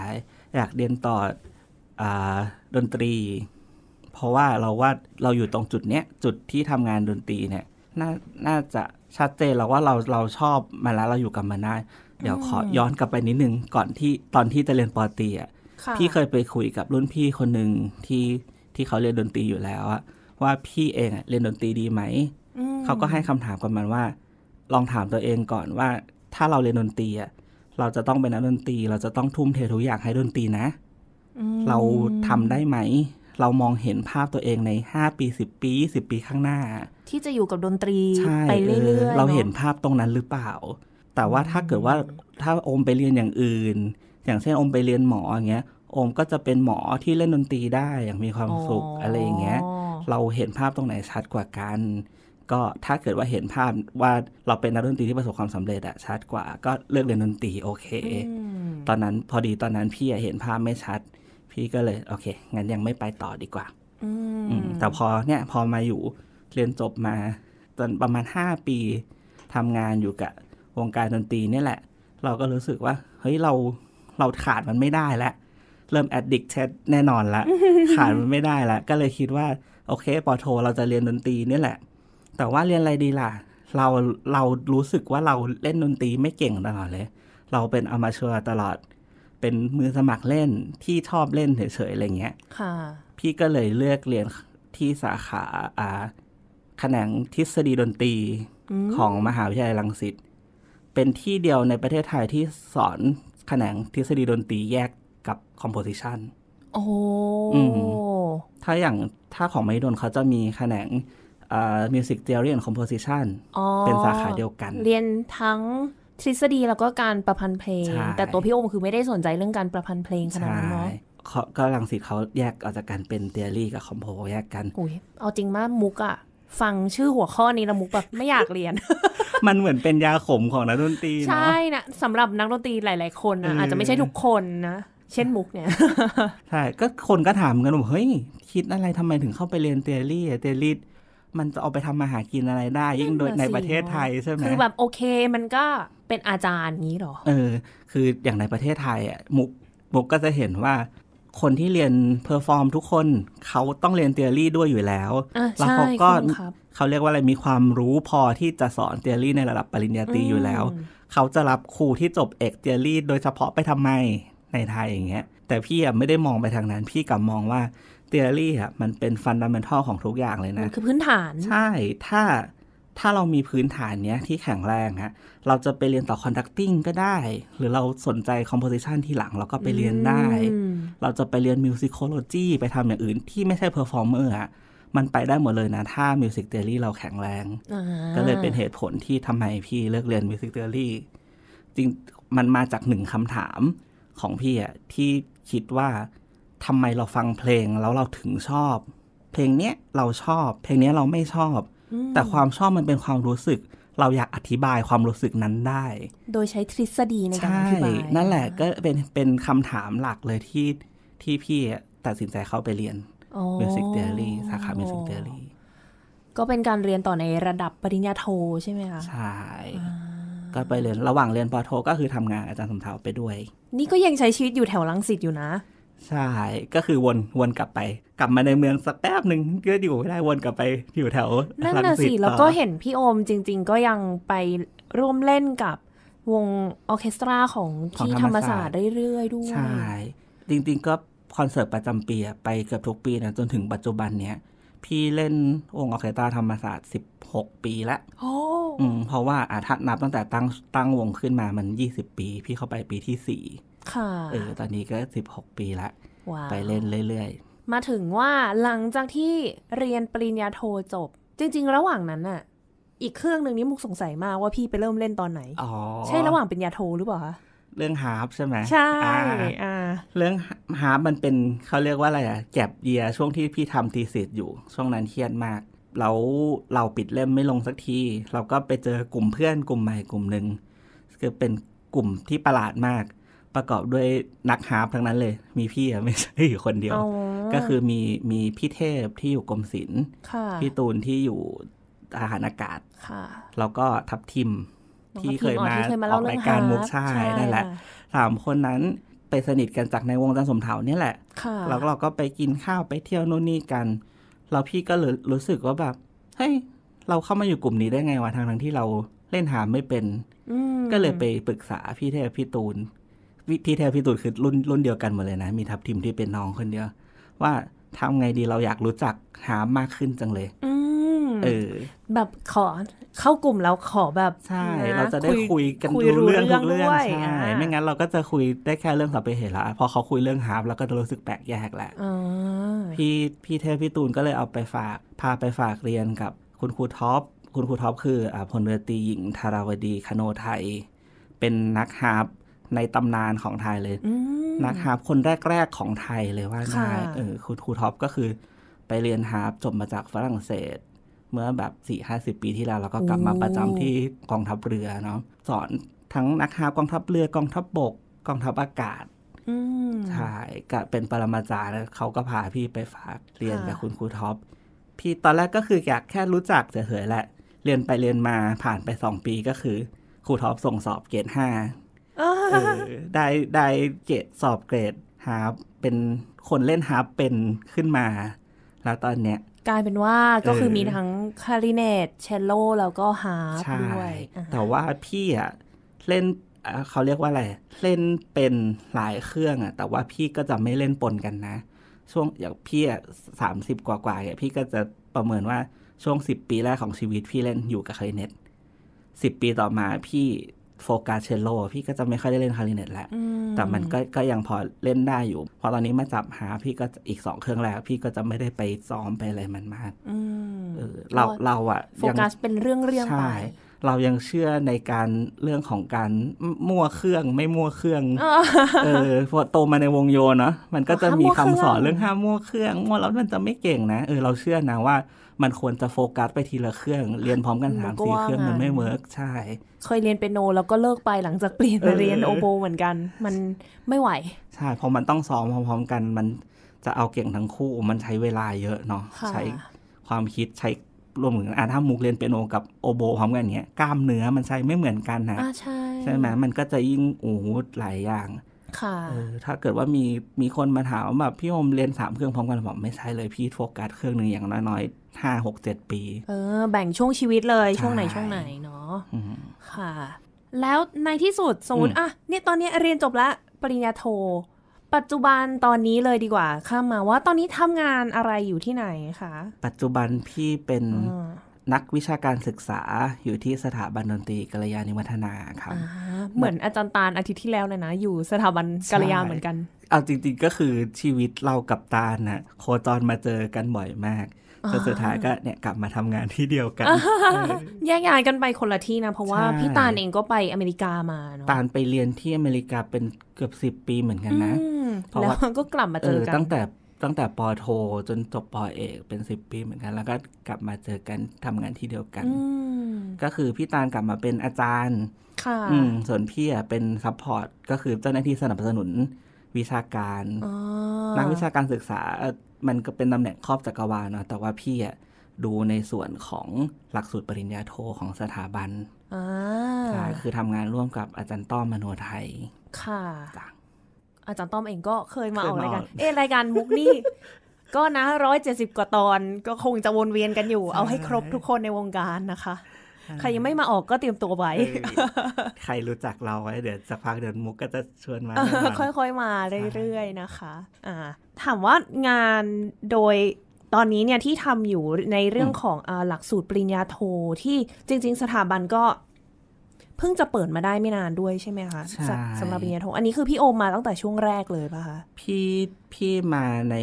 อยากเรียนต่ออดนตรี เพราะว่าเราว่าเราอยู่ตรงจุดเนี้ยจุดที่ทำงานดนตรีเนี่ยนน่าจะชัดเจนแล้วว่าเราเราชอบมาแล้วเราอยู่กับมันได้เดี๋ยวขอย้อนกลับไปนิดนึง ก่อนที่ตอนที่จะเรียนปอตีอ่ะพี่เคยไปคุยกับรุ่นพี่คนหนึ่งที่ที่เขาเรียนดนตรีอยู่แล้วอะว่าพี่เองอะเรียนดนตรีดีไหมเขาก็ให้คำถามกับมันว่า ลองถามตัวเองก่อนว่าถ้าเราเรียนดนตรีอะเราจะต้องเป็นนักดนตรี เราจะต้องทุ่มเททุกอย่างให้ดนตรีนะเราทำได้ไหม เรามองเห็นภาพตัวเองในห้าปีสิบปีสิบปีข้างหน้า ที่จะอยู่กับดนตรีไปเรื่อยเอเราเห็นภาพตรงนั้นหรือเปล่า แต่ว่าถ้าเกิดว่าถ้าอมไปเรียนอย่างอื่น อย่างเช่นอมไปเรียนหมออย่างเงี้ยอมก็จะเป็นหมอที่เล่นดนตรีได้อย่างมีความสุขอะไรอย่างเงี้ย เราเห็นภาพตรงไหนชัดกว่ากันก็ถ้าเกิดว่าเห็นภาพว่าเราเป็นนักดนตรีที่ประสบความสำเร็จอะชัดกว่าก็เลิกเรียนดนตรีโอเคตอนนั้นพอดีตอนนั้นพี่เห็นภาพไม่ชัด พี่ก็เลยโอเคงั้นยังไม่ไปต่อดีกว่าแต่พอเนี่ยพอมาอยู่เรียนจบมาจนประมาณห้าปีทำงานอยู่กับวงการดนตรีนี่แหละ เราก็รู้สึกว่าเฮ้ยเราเราขาดมันไม่ได้แล้วเริ่มแอดดิกชทแน่นอนละขาดมันไม่ได้ละก็เลยคิดว่าโอเคปอโท เราจะเรียนดนตรีนี่แหละแต่ว่าเรียนอะไรดีล่ะเราเรารู้สึกว่าเราเล่นดนตรีไม่เก่งตลอดเลยเราเป็นอามาชัวตลอด เป็นมือสมัครเล่นที่ชอบเล่นเฉยๆอะไรเงี้ยค่ะ พี่ก็เลยเลือกเรียนที่สาขาอ่าแขนงทฤษฎีดนตรี ของมหาวิทยาลัยรังสิตเป็นที่เดียวในประเทศไทยที่สอนแขนงทฤษฎีดนตรีแยกกับคอมโพสิชันโอ้ถ้าอย่างถ้าของไม่ดนเขาจะมีแขนงมิวสิกเทอรี่และคอมโพสิชันเป็นสาขาเดียวกัน เรียนทั้งทฤษฎีแล้วก็การประพันธ์เพลง แต่ตัวพี่โอมคือไม่ได้สนใจเรื่องการประพันธ์เพลงขนาดนั้นเนาะก็ลังสิเขาแยกออกจากกันเป็นเทอรี่กับคอมโพแยกกัน อุ้ยเอาจริงมากมุกอะฟังชื่อหัวข้อนี้ละมุกแบบไม่อยากเรียน มันเหมือนเป็นยาขมของนักดนตรีเนาะใช่นะสำหรับนักดนตรีหลาย ๆ คนนะอาจจะไม่ใช่ทุกคนนะเช่นมุกเนี่ย ใช่ก็คนก็ถามกันว่าเฮ้ยคิดอะไรทำไมถึงเข้าไปเรียนเทอรี่เทอรี่มันจะเอาไปทำมาหากินอะไรได้ยิ่งโดยในประเทศไทยใช่ไหมคือแบบโอเคมันก็เป็นอาจารย์นี้หรอเออ คืออย่างในประเทศไทยอ่ะมุกมุกก็จะเห็นว่า คนที่เรียนเพอร์ฟอร์มทุกคน เขาต้องเรียนเีอรี่ด้วยอยู่แล้ว แล้วเขาก็เขาเรียกว่าอะไร มีความรู้พอที่จะสอนเีอรี่ในระดับปริญญาตรีอยู่แล้ว เขาจะรับครูที่จบเอกเีอรี่โดยเฉพาะไปทำไมในไทยอย่างเงี้ย แต่พี่ไม่ได้มองไปทางนั้น พี่กลับมองว่าเทอรี่อะมันเป็นฟันดัมเบลทอลของทุกอย่างเลยนะ คือพื้นฐานใช่ถ้าถ้าเรามีพื้นฐานเนี้ยที่แข็งแรงฮะเราจะไปเรียนต่อคอนดักติ้งก็ได้ หรือเราสนใจคอมโพสิชันที่หลัง เราก็ไปเรียนได้ เราจะไปเรียนมิวสิคโลจีไปทำอย่างอื่น ที่ไม่ใช่เพอร์ฟอร์เมอร์ฮะมันไปได้หมดเลยนะ ถ้ามิวสิกเทอรี่เราแข็งแรง ก็เลยเป็นเหตุผลที่ทำไมพี่เลือกเรียนมิวสิกเทอรี่จริงมันมาจากหนึ่งคำถามของพี่อะที่คิดว่าทำไมเราฟังเพลงแล้วเราถึงชอบ เพลงเนี้ยเราชอบ เพลงเนี้ยเราไม่ชอบ แต่ความชอบมันเป็นความรู้สึก เราอยากอธิบายความรู้สึกนั้นได้ โดยใช้ทฤษฎีในการอธิบายนั่นแหละก็เป็นเป็นคำถามหลักเลยที่ที่พี่ ตัดสินใจเข้าไปเรียนมิวสิกเดอรี่สาขามิวสิกเดอรี่ก็เป็นการเรียนต่อในระดับปริญญาโทใช่ไหมคะใช่ก็ไปเรียนระหว่างเรียนปอโท ก็คือทำงานอาจารย์สมเทาไปด้วย นี่ก็ยังใช้ชีวิตอยู่แถวลังสิตอยู่นะใช่ ก็คือวนวนกลับไปกลับมาในเมืองสักแป๊บหนึ่งก็อยู่ไม่ได้วนกลับไปอยู่แถวนั่นน่ะสิแล้วก็เห็นพี่โอมจริง ๆ ก็ยังไปร่วมเล่นกับวงออเคสตราของที่ธรรมศาสตร์เรื่อยๆด้วยใช่จริงๆก็คอนเสิร์ตประจำปีไปเกือบทุกปีนะจนถึงปัจจุบันเนี้ย พี่เล่นวงออเคสตราธรรมศาสตร์ 16 ปีละโอ้เพราะว่าอาถัดนับตั้งแต่ตั้งตั้งวงขึ้นมามัน 20 ปี พี่เข้าไปปีที่4ค่ะเออตอนนี้ก็สิบหกปีละไปเล่นเรื่อยๆมาถึงว่าหลังจากที่เรียนปริญญาโทจบ จริงๆ ระหว่างนั้นน่ะ อีกเครื่องหนึ่งนี้มุกสงสัยมากว่าพี่ไปเริ่มเล่นตอนไหนอ๋อใช่ระหว่างปริญญาโทหรือเปล่าคะเรื่องฮาร์ปใช่ไหมใช่อ่า เรื่องฮาร์ปมันเป็นเขาเรียกว่าอะไรอะแก็บเยียช่วงที่พี่ทำทีสิทธ์อยู่ช่วงนั้นเครียดมากแล้วเราปิดเล่มไม่ลงสักทีเราก็ไปเจอกลุ่มเพื่อนกลุ่มใหม่กลุ่มหนึ่งคือเป็นกลุ่มที่ประหลาดมากประกอบด้วยนักฮาร์ปทั้งนั้นเลย มีพี่ไม่ใช่อยู่คนเดียว ก็คือมีมีพี่เทพที่อยู่กรมศิลป์พี่ตูนที่อยู่ทหารอากาศแล้วก็ทับทิมที่เคยมาออกรายการมุกชายนั่นแหละ สามคนนั้นไปสนิทกันจากในวงจันสมเถาเนี่ยแหละแล้วเราก็ไปกินข้าวไปเที่ยวโน่นนี่กัน เราพี่ก็รู้สึกว่าแบบเฮ้ยเราเข้ามาอยู่กลุ่มนี้ได้ไงวะทางทั้งที่เราเล่นหาไม่เป็นก็เลยไปปรึกษาพี่เทพพี่ตูนที่แท้พี่ตูดคือรุ่นรุ่นเดียวกันหมดเลยนะ มีทับทิมที่เป็นน้องคนเดียว ว่าทำไงดีเราอยากรู้จักหามากขึ้นจังเลยเออแบบขอเข้ากลุ่มแล้วขอแบบ ใช่ เราจะได้คุยกันรู้เรื่องทุกเรื่องใช่ไม่งั้นเราก็จะคุย ได้แค่เรื่องสับไปเหตุละพอเขาคุยเรื่องหามแล้วก็จะรู้สึกแปลกแยกแหละพี่พี่เทพพี่ตูนก็เลยเอาไปฝากพาไปฝากเรียนกับ คุณครูท็อปคุณครูท็อปคืออพลเรือตีหญิงธาราวดีคโนไทย เป็นนักฮาร์ปในตำนานของไทยเลยนะครับคนแรกๆของไทยเลยว่าได้เออคุณครูท็อปก็คือ ไปเรียนฮาร์ปจบมาจากฝรั่งเศส เมื่อแบบสี่ห้าสิบปีที่แล้วแล้วก็กลับมาประจำที่กองทัพเรือเนาะสอนทั้งนักฮาร์ปกองทัพเรือกองทัพบก กองทัพอากาศใช่ก็เป็นปรมาจารย์เขาก็พาพี่ไปฝากเรียนกับคุณครูท็อปพี่ตอนแรกก็คืออยากแค่รู้จักเฉยๆแหละเรียนไปเรียนมาผ่านไปสองปีก็คือ ครูท็อปส่งสอบเกรดห้าได้ได้เกรดสอบเกรดฮาร์ปเป็นคนเล่นฮาร์ปเป็นขึ้นมา แล้วตอนเนี้ย กลายเป็นว่าก็คือมีทั้งคาริเนตเชลโลแล้วก็ฮาร์ปด้วย แต่ว่าพี่อ่ะเล่นเขาเรียกว่าอะไร เล่นเป็นหลายเครื่องอ่ะ แต่ว่าพี่ก็จะไม่เล่นปนกันนะ ช่วงอย่างพี่อ่ะสามสิบกว่ากว่าเนี่ยพี่ก็จะประเมินว่าช่วงสิบปีแรกของชีวิตพี่เล่นอยู่กับคาริเนตสิบปีต่อมาพี่โฟกัสเชลโลพี่ก็จะไม่ค่อยได้เล่นคาริเนตแล้วแต่มันก็ก็ยังพอเล่นได้อยู่ พอตอนนี้มาจับหาพี่ก็อีกสองเครื่องแล้ว พี่ก็จะไม่ได้ไปซ้อมไปอะไรมันมากเราเราอะโฟกัสเป็นเรื่องเรื่องไปเรายังเชื่อในการเรื่องของการมั่วเครื่อง ไม่มั่วเครื่องเออพอโตมาในวงโยเนาะมันก็จะมีคำสอนเรื่องห้ามมั่วเครื่องมั่วแล้วมันจะไม่เก่งนะเออเราเชื่อนะว่ามันควรจะโฟกัสไปทีละเครื่อง เรียนพร้อมกันสามสี่เครื่องมันไม่เวิร์กใช่เคยเรียนเป็นโนแล้วก็เลิกไปหลังจากเปลี่ยนไปเรียนโอโบ เหมือนกันมันไม่ไหวใช่พอมันต้องซ้อมพร้อมๆกัน มันจะเอาเก่งทั้งคู่มันใช้เวลาเยอะเนาะใช้ความคิดใช้รวมถึงอ่ะถ้ามุกเรียนเปียโนกับโอโบพร้อมกันเนี้ยกล้ามเนื้อมันใช้ไม่เหมือนกันนะใช่ใช่ไหมมันก็จะยิ่งโอ้โหหลายอย่าง ค่ะถ้าเกิดว่ามีมีคนมาถามแบบพี่โอมเรียนสามเครื่องพร้อมกันผมไม่ใช่เลยพี่โฟกัสเครื่องหนึ่งอย่างน้อยๆห้าหกเจ็ดปี เออ แบ่งช่วงชีวิตเลยช่วงไหนช่วงไหนเนาะค่ะ แล้วในที่สุดสมมติอ่ะเนี่ยตอนนี้เรียนจบละปริญญาโทปัจจุบันตอนนี้เลยดีกว่าข้ามมาว่าตอนนี้ทำงานอะไรอยู่ที่ไหนคะปัจจุบันพี่เป็นนักวิชาการศึกษาอยู่ที่สถาบันดนตรีกัลยาณิวัฒนาครับเหมือนอาจารย์ตาลอาทิตย์ที่แล้วเลยนะ อยู่สถาบันกัลยาเหมือนกันเอาจริง ๆ ก็คือชีวิตเรากับตาลนะ่ะโคจรมาเจอกันบ่อยมากจนสุดท้ายก็เนี่ยกลับมาทำงานที่เดียวกัน แยกย้ายกันไปคนละที่นะเพราะว่าพี่ตาลเองก็ไปอเมริกามา ตาลไปเรียนที่อเมริกาเป็นเกือบสิบปีเหมือนกันนะเพราะว่าก็กลับมาเจอกัน ตั้งแต่ตั้งแต่ปอโทจนจบปอเอกเป็นสิบปีเหมือนกัน แล้วก็กลับมาเจอกันทำงานที่เดียวกันก็คือพี่ตาลกลับมาเป็นอาจารย์ค่ะส่วนพี่อ่ะเป็นซัพพอร์ตก็คือเจ้าหน้าที่สนับสนุนวิชาการนักวิชาการศึกษามันก็เป็นตำแหน่งครอบจักรวาลเนาะแต่ว่าพี่อะดูในส่วนของหลักสูตรปริญญาโทของสถาบันใช่คือทำงานร่วมกับอาจารย์ต้อมมโนไทย ค่ะ อาจารย์ต้อมเองก็เคยมาออกรายการเอรายการมุกนี่ก็นะร้อยเจ็ดสิบกว่าตอนก็คงจะวนเวียนกันอยู่ เอาให้ครบทุกคนในวงการนะคะ ใครยังไม่มาออกก็เตรียมตัวไว้ ใครรู้จักเราไว้เดี๋ยวสักพักเดินมุกก็จะชวนมา ค่อย ๆมาเรื่อยๆ นะคะ อ่าถามว่างานโดยตอนนี้เนี่ยที่ทำอยู่ในเรื่องของอหลักสูตรปริญญาโทที่จริง ๆ สถาบันก็เพิ่งจะเปิดมาได้ไม่นานด้วยใช่ไหมคะสำหรับปริญญาโทอันนี้คือ พี่โอมมาตั้งแต่ช่วงแรกเลยป่ะคะพี่พี่มาใน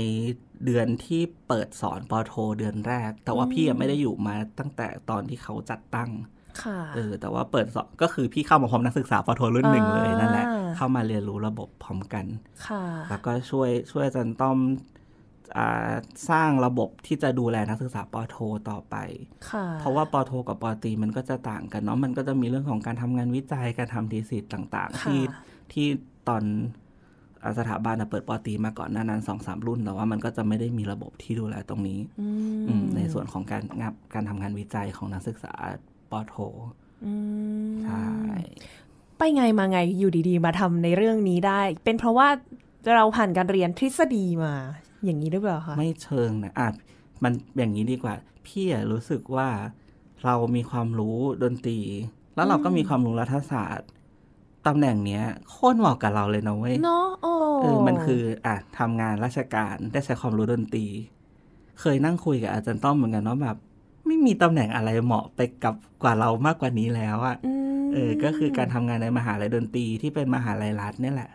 เดือนที่เปิดสอนปอโทเดือนแรกแต่ว่าพี่ไม่ได้อยู่มาตั้งแต่ตอนที่เขาจัดตั้งเออแต่ว่าเปิดสอบก็คือพี่เข้ามาพร้อมนักศึกษาปโท รุ่นหนึ่งเลยนั่นแหละเข้ามาเรียนรู้ระบบพร้อมกันแล้วก็ช่วยช่วยจันต้อมสร้างระบบที่จะดูแลนักศึกษาปโท ต่อไปเพราะว่าปโทกับปตี มันก็จะต่างกันเนาะมันก็จะมีเรื่องของการทำงานวิจัยการทำทีสิทธ์ต่าง ๆ ที่ที่ตอนสถาบันเปิดปตี มาก่อนนานั้นสองสามรุ่นแต่ว่ามันก็จะไม่ได้มีระบบที่ดูแลตรงนี้ในส่วนของการงานการทำงานวิจัยของนักศึกษาปอโทใช่ไปไงมาไงอยู่ดีๆ มาทำในเรื่องนี้ได้ เป็นเพราะว่าเราผ่านการเรียนทฤษฎีมาอย่างนี้หรือเปล่าคะไม่เชิงนะอ่ะมันอย่างนี้ดีกว่าพี่รู้สึกว่าเรามีความรู้ดนตรี แล้วเราก็มีความรู้รัฐศาสตร์ตำแหน่งเนี้ยโค่นเหมาะกับเราเลยนะเว้ยเนาะโอ้เออ มันคืออ่ะทำงานราชการ ได้ใช้ความรู้ดนตรี เคยนั่งคุยกับอาจารย์ต้อมเหมือนกันเนาะแบบไม่มีตำแหน่งอะไรเหมาะไปกับกว่าเรามากกว่านี้แล้วอะ่ะ เออ ก็คือการทำงานในมหาลัยดนตรีที่เป็นมหาลัยรัฐนี่แหละ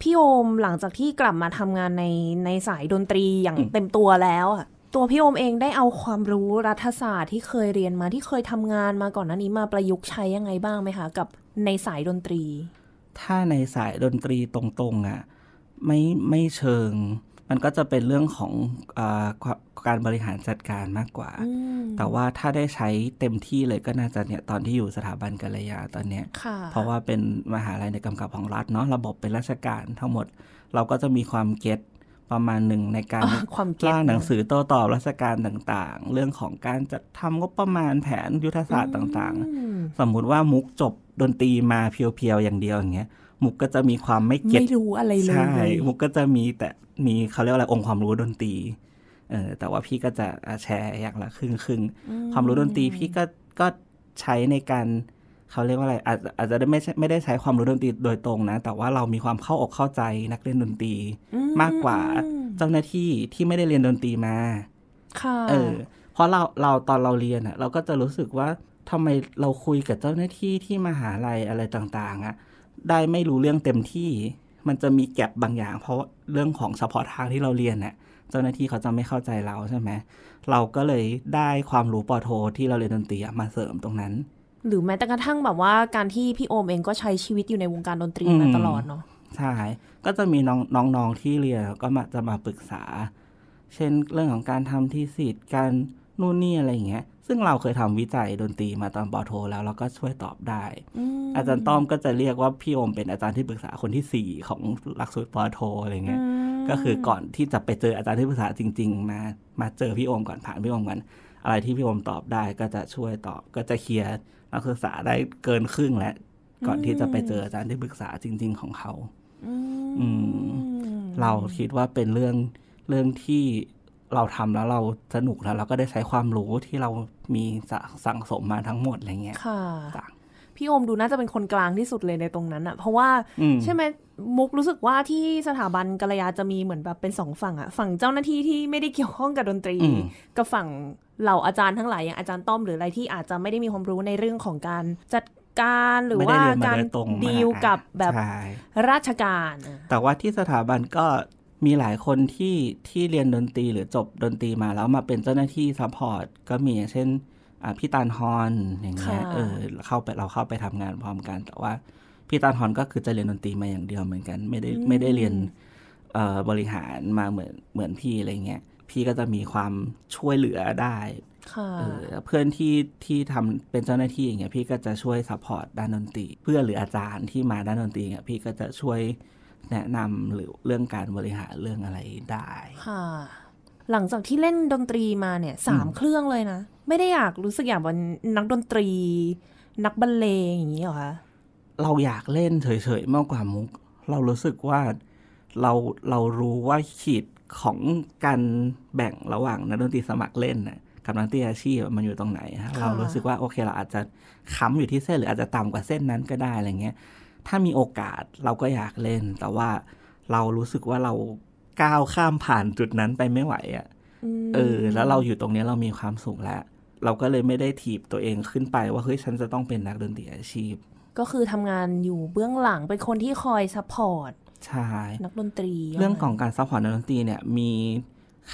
พี่โอมหลังจากที่กลับมาทำงานในในสายดนตรีอย่างเต็มตัวแล้วอ่ะ ตัวพี่โอมเองได้เอาความรู้รัฐศาสตร์ที่เคยเรียนมาที่เคยทำงานมาก่อนหน้านี้มาประยุกต์ใช้ยังไงบ้างไหมคะกับในสายดนตรี ถ้าในสายดนตรีตรงๆอะ่ะไม่ไม่เชิงมันก็จะเป็นเรื่องของอการบริหารจัดการมากกว่า แต่ว่าถ้าได้ใช้เต็มที่เลยก็น่าจะเนี่ยตอนที่อยู่สถาบันกัลยาตอนเนี้ยเพราะว่าเป็นมหาลัยในกำกับของรัฐเนาะระบบเป็นราชการ ทั้งหมด เราก็จะมีความเก็ตประมาณหนึ่งในการร่างหนังสือโต้ตอบราชการต่างๆ เรื่องของการจัดทำงบประมาณแผนยุทธศาสตร์ต่าง ๆ สมมุติว่ามุกจบดนตรีมาเพียวๆอย่างเดียวอย่างเงี้ยมุกก็จะมีความไม่เก็ตไม่รู้อะไรเลย ใช่มุกก็จะมีแต่มีเขาเรียกอะไรองค์ความรู้ดนตรี เออ แต่ว่าพี่ก็จะแชร์อย่างละครึ่งครึ่งความรู้ดนตรี พี่ก็ก็ใช้ในการเขาเรียกว่าอะไรอาจอาจจะไม่ไม่ได้ใช้ความรู้ดนตรีโดยตรงนะ แต่ว่าเรามีความเข้าอกเข้าใจนักเล่นดนตรีมากกว่าเจ้าหน้าที่ที่ไม่ได้เรียนดนตรีมาเออเพราะเราเราตอนเราเรียนอะเราก็จะรู้สึกว่าทำไมเราคุยกับเจ้าหน้าที่ที่มหาลัยอะไรต่างๆอะได้ไม่รู้เรื่องเต็มที่ มันจะมีแก็บบางอย่าง เพราะเรื่องของเฉพาะทางที่เราเรียนเนี่ยเจ้าหน้าที่เขาจะไม่เข้าใจเราใช่ไหมเราก็เลยได้ความรู้ปอโทที่เราเรียนดนตรีมาเสริมตรงนั้น หรือแม้แต่กระทั่งแบบว่าการที่พี่โอมเองก็ใช้ชีวิตอยู่ในวงการดนตรีมาตลอดเนาะใช่ก็จะมีน้องน้องๆที่เรียนก็มาจะมาปรึกษา เช่นเรื่องของการทำที่สิทธิ์การนู่นนี่อะไรอย่างเงี้ยซึ่งเราเคยทำวิจัยดนตรีมาตอนปอโท แล้วเราก็ช่วยตอบได้ อาจารย์ต้อมก็จะเรียกว่าพี่อมเป็นอาจารย์ที่ปรึกษาคนที่ 4 ของหลักสูตรปอโทอะไรเงี้ย ก็คือก่อนที่จะไปเจออาจารย์ที่ปรึกษาจริงๆมามาเจอพี่อมก่อนผ่านพี่อมก่อนอะไรที่พี่อมตอบได้ก็จะช่วยตอบก็จะเคลียร์นักศึกษาได้เกินครึ่งแล้วก่อนที่จะไปเจออาจารย์ที่ปรึกษาจริง ๆ ของเขาเราคิดว่าเป็นเรื่องเรื่องที่เราทำแล้วเราสนุกแล้วเราก็ได้ใช้ความรู้ที่เรามีสสั่งสมมาทั้งหมดอะไรเงี้ยค่ะ พี่โอมดูน่าจะเป็นคนกลางที่สุดเลยในตรงนั้นอะเพราะว่าใช่ไหมมุกรู้สึกว่าที่สถาบันกัลยาจะมีเหมือนแบบเป็นสองฝั่งอะฝั่งเจ้าหน้าที่ที่ไม่ได้เกี่ยวข้องกับดนตรี กับฝั่งเหล่าอาจารย์ทั้งหลายอย่างอาจารย์ต้อมหรืออะไรที่อาจจะไม่ได้มีความรู้ในเรื่องของการจัดการหรือว่าการดีลกับแบบราชการ แต่ว่าที่สถาบันก็มีหลายคนที่ที่เรียนดนตรีหรือจบดนตรีมาแล้วมาเป็นเจ้าหน้าที่ซัพพอร์ตก็มีเช่นพี่ตานฮอนอย่างเงี้ยเออเข้าไปเราเข้าไปทำงานพร้อมกัน แต่ว่าพี่ตานฮอนก็คือจะเรียนดนตรีมาอย่างเดียวเหมือนกัน ไม่ได้ไม่ได้เรียนบริหารมาเหมือนเหมือนพี่อะไรเงี้ยพี่ก็จะมีความช่วยเหลือได้เพื่อนที่ที่ทำเป็นเจ้าหน้าที่อย่างเงี้ยพี่ก็จะช่วยซัพพอร์ตด้านดนตรีเพื่อหรืออาจารย์ที่มาด้านดนตรีเงี้ยพี่ก็จะช่วยแนะนำหรือเรื่องการบริหารเรื่องอะไรได้ค่ะหลังจากที่เล่นดนตรีมาเนี่ยสามเครื่องเลยนะไม่ได้อยากรู้สึกอยากเป็นนักดนตรี นักบรรเลงอย่างนี้หรอคะเราอยากเล่นเฉยๆมากกว่ามุกเรารู้สึกว่าเราเรารู้ว่าขีดของการแบ่งระหว่างนักดนตรีสมัครเล่นนะกับนักดนตรีอาชีพมันอยู่ตรงไหนฮะเรารู้สึกว่าโอเคเราอาจจะค้ำอยู่ที่เส้นหรืออาจจะต่ำกว่าเส้นนั้นก็ได้อะไรเงี้ยถ้ามีโอกาสเราก็อยากเล่น แต่ว่าเรารู้สึกว่าเราก้าวข้ามผ่านจุดนั้นไปไม่ไหวอะ่ะเออ แล้วเราอยู่ตรงนี้เรามีความสุขแล้ว เราก็เลยไม่ได้ถีบตัวเองขึ้นไปว่าเฮ้ยฉันจะต้องเป็นนักดนตรีอาชีพ ก็คือทำงานอยู่เบื้องหลังเป็นคนที่คอยซัพพอร์ต ใช่ นักดนตรี เรื่องของการซัพพอร์ตนักดนตรีเนี่ยมี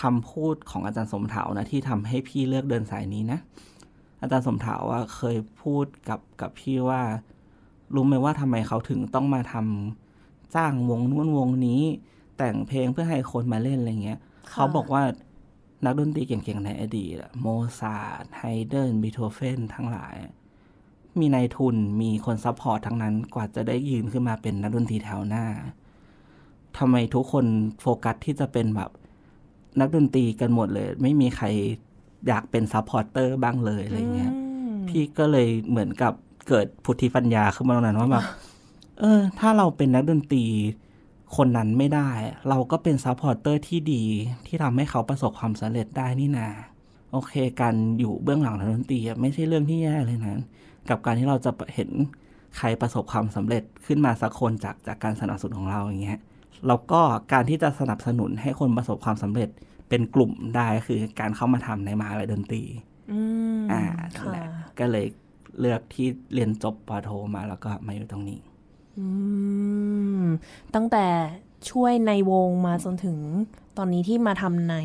คำพูดของอาจารย์สมถานะ ที่ทำให้พี่เลือกเดินสายนี้นะ อาจารย์สมถาว่าเคยพูดกับกับพี่ว่ารู้ไหมว่าทำไมเขาถึงต้องมาทำสร้างวงนู้นวงนี้ แต่งเพลงเพื่อให้คนมาเล่นอะไรเงี้ย เขาบอกว่านักดนตรีเก่งๆในอดีตโมซาร์ไฮเดนบิโทเฟนทั้งหลาย มีนายทุนมีคนซัพพอร์ตทั้งนั้น กว่าจะได้ยืนขึ้นมาเป็นนักดนตรีแถวหน้าทำไมทุกคนโฟกัสที่จะเป็นแบบ นักดนตรีกันหมดเลย ไม่มีใครอยากเป็นซัพพอร์เตอร์บ้างเลยอะไรเงี้ยพี่ก็เลยเหมือนกับเกิดพุทธิปัญญาขึ้นมาตรงนั้นว่าแบบเออ ถ้าเราเป็นนักดนตรีคนนั้นไม่ได้ เราก็เป็นซัพพอร์เตอร์ที่ดีที่ทำให้เขาประสบความสำเร็จได้นี่นาโอเค การอยู่เบื้องหลังนักดนตรีไม่ใช่เรื่องที่แย่เลยนะกับการที่เราจะเห็นใครประสบความสำเร็จขึ้นมาสักคนจากจากการสนับสนุนของเราอย่างเงี้ยแล้วก็การที่จะสนับสนุนให้คนประสบความสำเร็จเป็นกลุ่มได้คือ การเข้ามาทำในมหาลัยดนตรีอ่าน่นก็เลยเลือกที่เรียนจบปโทมาแล้วก็มาอยู่ตรงนี้ ตั้งแต่ช่วยในวงมาจนถึงตอนนี้ที่มาทำใน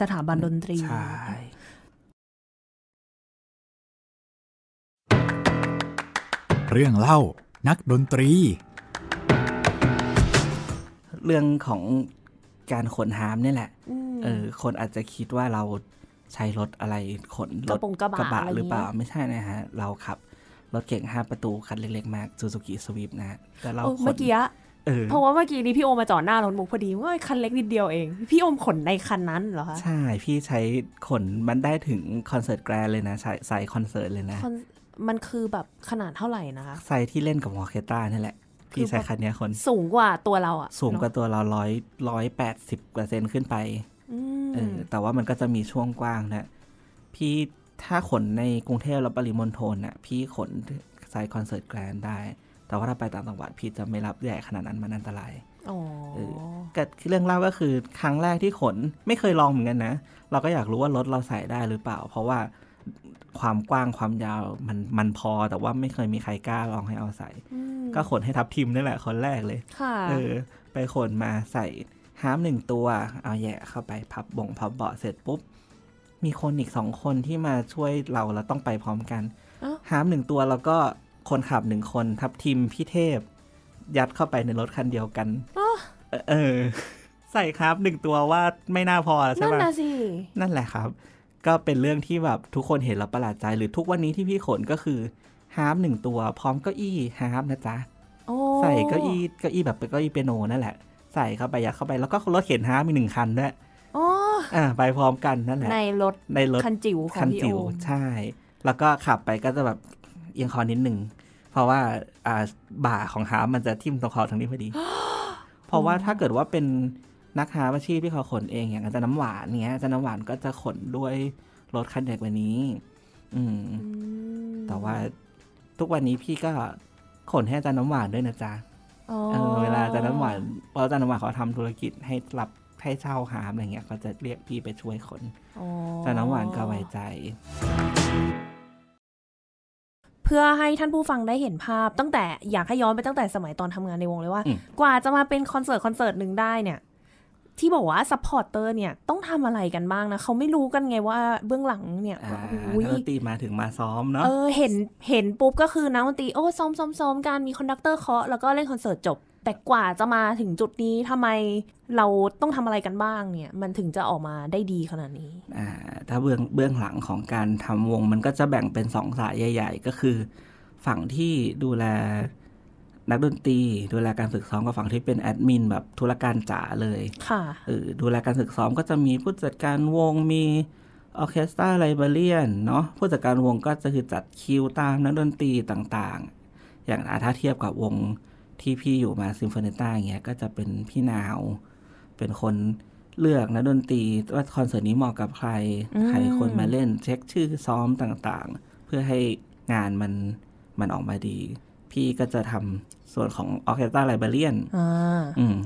สถาบันดนตรีใช่เรื่องเล่านักดนตรี เรื่องของการขนหามนี่แหละเออคนอาจจะคิดว่าเราใช้รถอะไรขนรถกระบะหรือเปล่า ไม่ใช่นะฮะ เราขับรถเก่งห้าประตู คันเล็กๆมากซูซูกิสวีปนะแต่เราเมื่อกี้เพราะว่าเมื่อกี้นี้พี่โอมาจอดหน้ารถมุกพอดีว่าคันเล็กนิดเดียวเองพี่โอมขนในคันนั้นเหรอคะใช่พี่ใช้ขนมันได้ถึงคอนเสิร์ตแกรนเลยนะใส่คอนเสิร์ตเลยนะ มันคือแบบขนาดเท่าไหร่นะคะใส่ที่เล่นกับมอเคตรานี่แหละพี่ใส่คันนี้คนสูงกว่าตัวเราอะสูงกว่าตัวเราร้อยร้อยแปดสิบกว่าเซนขึ้นไปแต่ว่ามันก็จะมีช่วงกว้างนะ พี่ถ้าขนในกรุงเทพเราปริมณฑลน่ะพี่ขนส่คอนเสิร์ตแกรนได้ แต่ว่าถ้าไปต่างจังหวัดพี่จะไม่รับใหญ่ขนาดนั้นมันอันตรายเกิดเรื่องเล่าก็คือครั้งแรกที่ขนไม่เคยลองเหมือนกันนะ เราก็อยากรู้ว่า รถเราใส่ได้หรือเปล่า เพราะว่าความกว้างความยาวมันมันพอแต่ว่าไม่เคยมีใครกล้าลองให้เอาใส่ ก็ขนให้ทับทิมนี่แหละคนแรกเลยเออไปขนมาใส่ฮาร์หนึ่งตัวเอาแยะ เข้าไปพับบ่งพับเบาะเสร็จปุ๊บ มีคนอีกสองคนที่มาช่วยเราเราต้องไปพร้อมกันฮาร์หนึ่งตัวแล้วก็คนขับหนึ่งคนทับทีมพี่เทพ ยัดเข้าไปในรถคันเดียวกันเออ ใส่ครับหนึ่งตัวว่าไม่น่าพอใช่ไหมนั่นนะสินั่นแหละครับ ก็เป็นเรื่องที่แบบทุกคนเห็นแล้วประหลาดใจ หรือทุกวันนี้ที่พี่ขนก็คือฮาร์ปหนึ่งตัว พร้อมเก้าอี้ฮาร์ปนะจ๊ะใส่เก้าอี้เก้าอี้แบบเป็นเก้าอี้เปียโน นั่นแหละใส่เข้าไปอยากเข้าไปแล้วก็รถเข็นฮามีหนึ่งคันด้วยอ๋อไปพร้อมกันนั่นแหละในรถในรถ คันจิ๋วคันจิ๋วใช่ แล้วก็ขับไปก็จะแบบเอียงคอนิดหนึ่ง เพราะว่าอ่าบ่าของฮามันจะทิ่มตรงคอทางนี้พอดี เพราะว่าถ้าเกิดว่าเป็นนักหาอาชีพที่เขาขนเองอย่างอาจารย์น้ำหวานเนี้ยอาจารย์น้ำหวานก็จะขนด้วยรถคันใหญ่กว่านี้ อืม แต่ว่าทุกวันนี้พี่ก็ขนให้อาจารย์น้ำหวานด้วยนะจ๊ะเวลาอาจารย์น้ำหวาน พออาจารย์น้ำหวานเขาทำธุรกิจให้รับให้เช่าหามอะไรเงี้ยเขาจะเรียกพี่ไปช่วยคนอาจารย์น้ำหวานก็ไว้ใจ เพื่อให้ท่านผู้ฟังได้เห็นภาพ ตั้งแต่อยากให้ย้อนไปตั้งแต่สมัยตอนทำงานในวงเลยว่า กว่าจะมาเป็นคอนเสิร์ตคอนเสิร์ตหนึ่งได้เนี่ยที่บอกว่าซัพพอร์เตอร์เนี่ยต้องทำอะไรกันบ้างนะ เขาไม่รู้กันไงว่าเบื้องหลังเนี่ยนักดนตรีมาถึงมาซ้อมเนาะเออเห็นเห็นปุ๊บก็คือนักดนตรีโอ้ซ้อมซ้อมซ้อมกัน มีคอนดักเตอร์เคาะ แล้วก็เล่นคอนเสิร์ตจบ แต่กว่าจะมาถึงจุดนี้ทำไมเราต้องทำอะไรกันบ้างเนี่ย มันถึงจะออกมาได้ดีขนาดนี้อ่าถ้าเบื้องเบื้องหลังของการทำวงมันก็จะแบ่งเป็นสองสายใหญ่ๆ ก็คือฝั่งที่ดูแลนักดนตรี ดูแลการฝึกซ้อมกับฝั่งที่เป็นแอดมินแบบธุรการจ๋าเลยค่ะเออดูแลการฝึกซ้อมก็จะมีผู้จัดการวงมีออเคสตราไลบราเรียนเนาะผู้จัดการวงก็จะคือจัดคิวตามนักดนตรีต่างๆ อย่างถ้าเทียบกับวงที่พี่อยู่มาซิมโฟนิต้าอย่างเงี้ยก็จะเป็นพี่นาว เป็นคนเลือกนักดนตรีว่าคอนเสิร์ตนี้เหมาะกับใครใครคนมาเล่นเช็คชื่อซ้อมต่างๆ เพื่อให้งานมันมันออกมาดีพี่ก็จะทำส่วนของออเคสตราไลเบเรียนอืม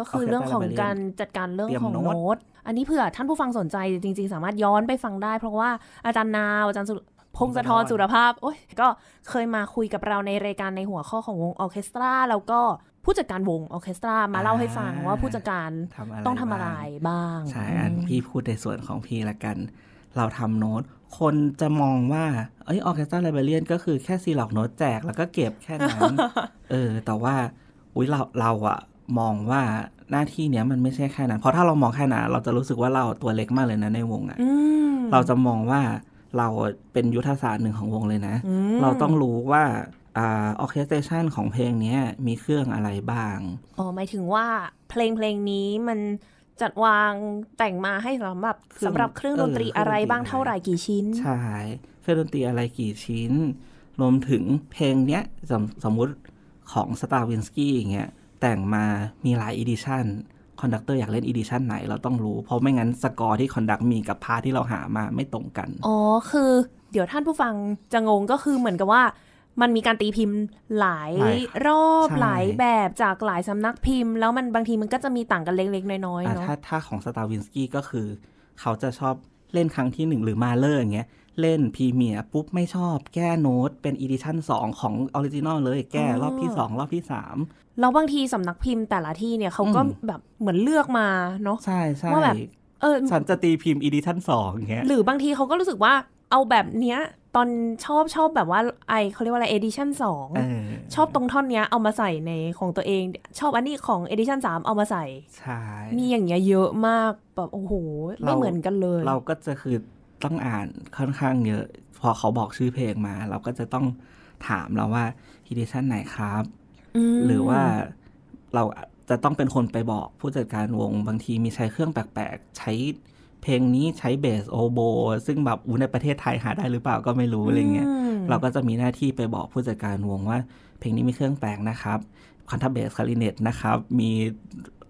ก็คือเรื่องของการจัดการเรื่องของโน้ต อันนี้เผื่อท่านผู้ฟังสนใจจริงๆ สามารถย้อนไปฟังได้เพราะว่าอาจารย์นาวอาจารย์พงศธรสุรภาพโอ้ย ก็เคยมาคุยกับเราในรายการในหัวข้อของวงออเคสตราแล้วก็ผู้จัดการวงออเคสตรามาเล่าให้ฟังว่าผู้จัดการต้องทำอะไรบ้างใช่อันพี่พูดในส่วนของพี่ละกัน เราทำโน้ตคนจะมองว่า เอ้ยออเคสตราไลบราเรียนก็คือแค่ซีล็อกโน้ตแจกแล้วก็เก็บแค่นั้น เออแต่ว่าอุ้ยเราเราอะมองว่าหน้าที่เนี้ยมันไม่ใช่แค่นั้น เพราะถ้าเรามองแค่นั้นเราจะรู้สึกว่าเราตัวเล็กมากเลยนะ ในวงอะเราจะมองว่าเราเป็นยุทธศาสตร์หนึ่งของวงเลยนะเราต้องรู้ว่าออเคสเตชันของเพลงนี้มีเครื่องอะไรบ้างอ๋อหมายถึงว่าเพลงเพลงนี้มันจัดวางแต่งมาให้สำหรับสำหรับเครื่องดนตรีอะไรบ้างเท่าไหร่กี่ชิ้น ใช่ เครื่องดนตรีอะไรกี่ชิ้น รวมถึงเพลงเนี้ยสมสมมุติของสตาร์วินสกี้อย่างเงี้ยแต่งมามีหลายอีดิชันคอนดักเตอร์อยากเล่นอีดิชันไหนเราต้องรู้ เพราะไม่งั้น สกอร์ที่คอนดักมีกับพาที่เราหามาไม่ตรงกัน อ๋อ คือ เดี๋ยวท่านผู้ฟังจะงงก็คือเหมือนกับว่ามันมีการตีพิมพ์หลายรอบหลายแบบจากหลายสำนักพิมพ์แล้วมันบางทีมันก็จะมีต่างกันเล็กๆ น้อยๆ เนาะถ้าถ้าของสตาวินสกี้ก็คือ เขาจะชอบเล่นครั้งที่หนึ่งหรือมาเลอร์อย่างเงี้ย เล่นพรีเมียปุ๊บ ไม่ชอบแก้โน้ตเป็นอีดิชั่น2ของออริจินอลเลยแก้รอบที่ 2 รอบที่ 3 แล้วบางทีสำนักพิมพ์แต่ละที่เนี่ยเขาก็แบบเหมือนเลือกมาเนาะใช่ใช่ว่าแบบเออฉันจะตีพิมพ์อีดิชั่นสอย่างเงี้ยหรือบางทีเขาก็รู้สึกว่าเอาแบบเนี้ยตอนชอบชอบแบบว่าไอเขาเรียกว่าอะไรเอดิชั่นสองชอบตรงท่อนเนี้ยเอามาใส่ในของตัวเอง ชอบอันนี้ของเอดิชั่นสามเอามาใส่ ใช่มีอย่างเงี้ยเยอะมากแบบโอ้โหไม่เหมือนกันเลย เราก็จะคือต้องอ่านค่อนข้างเยอะ พอเขาบอกชื่อเพลงมา เราก็จะต้องถามเราว่าเอดิชั่นไหนครับ หรือว่าเราจะต้องเป็นคนไปบอกผู้จัดการวงบางทีมีใช้เครื่องแปลกๆใช้เพลงนี้ใช้เบสโอโบ ซึ่งแบบในประเทศไทยหาได้หรือเปล่าก็ไม่รู้อะไรเงี้ยเราก็จะมีหน้าที่ไปบอกผู้จัดการวงว่าเพลงนี้มีเครื่องแปลงนะครับคอนทัพเบสคาริเนตนะครับ มี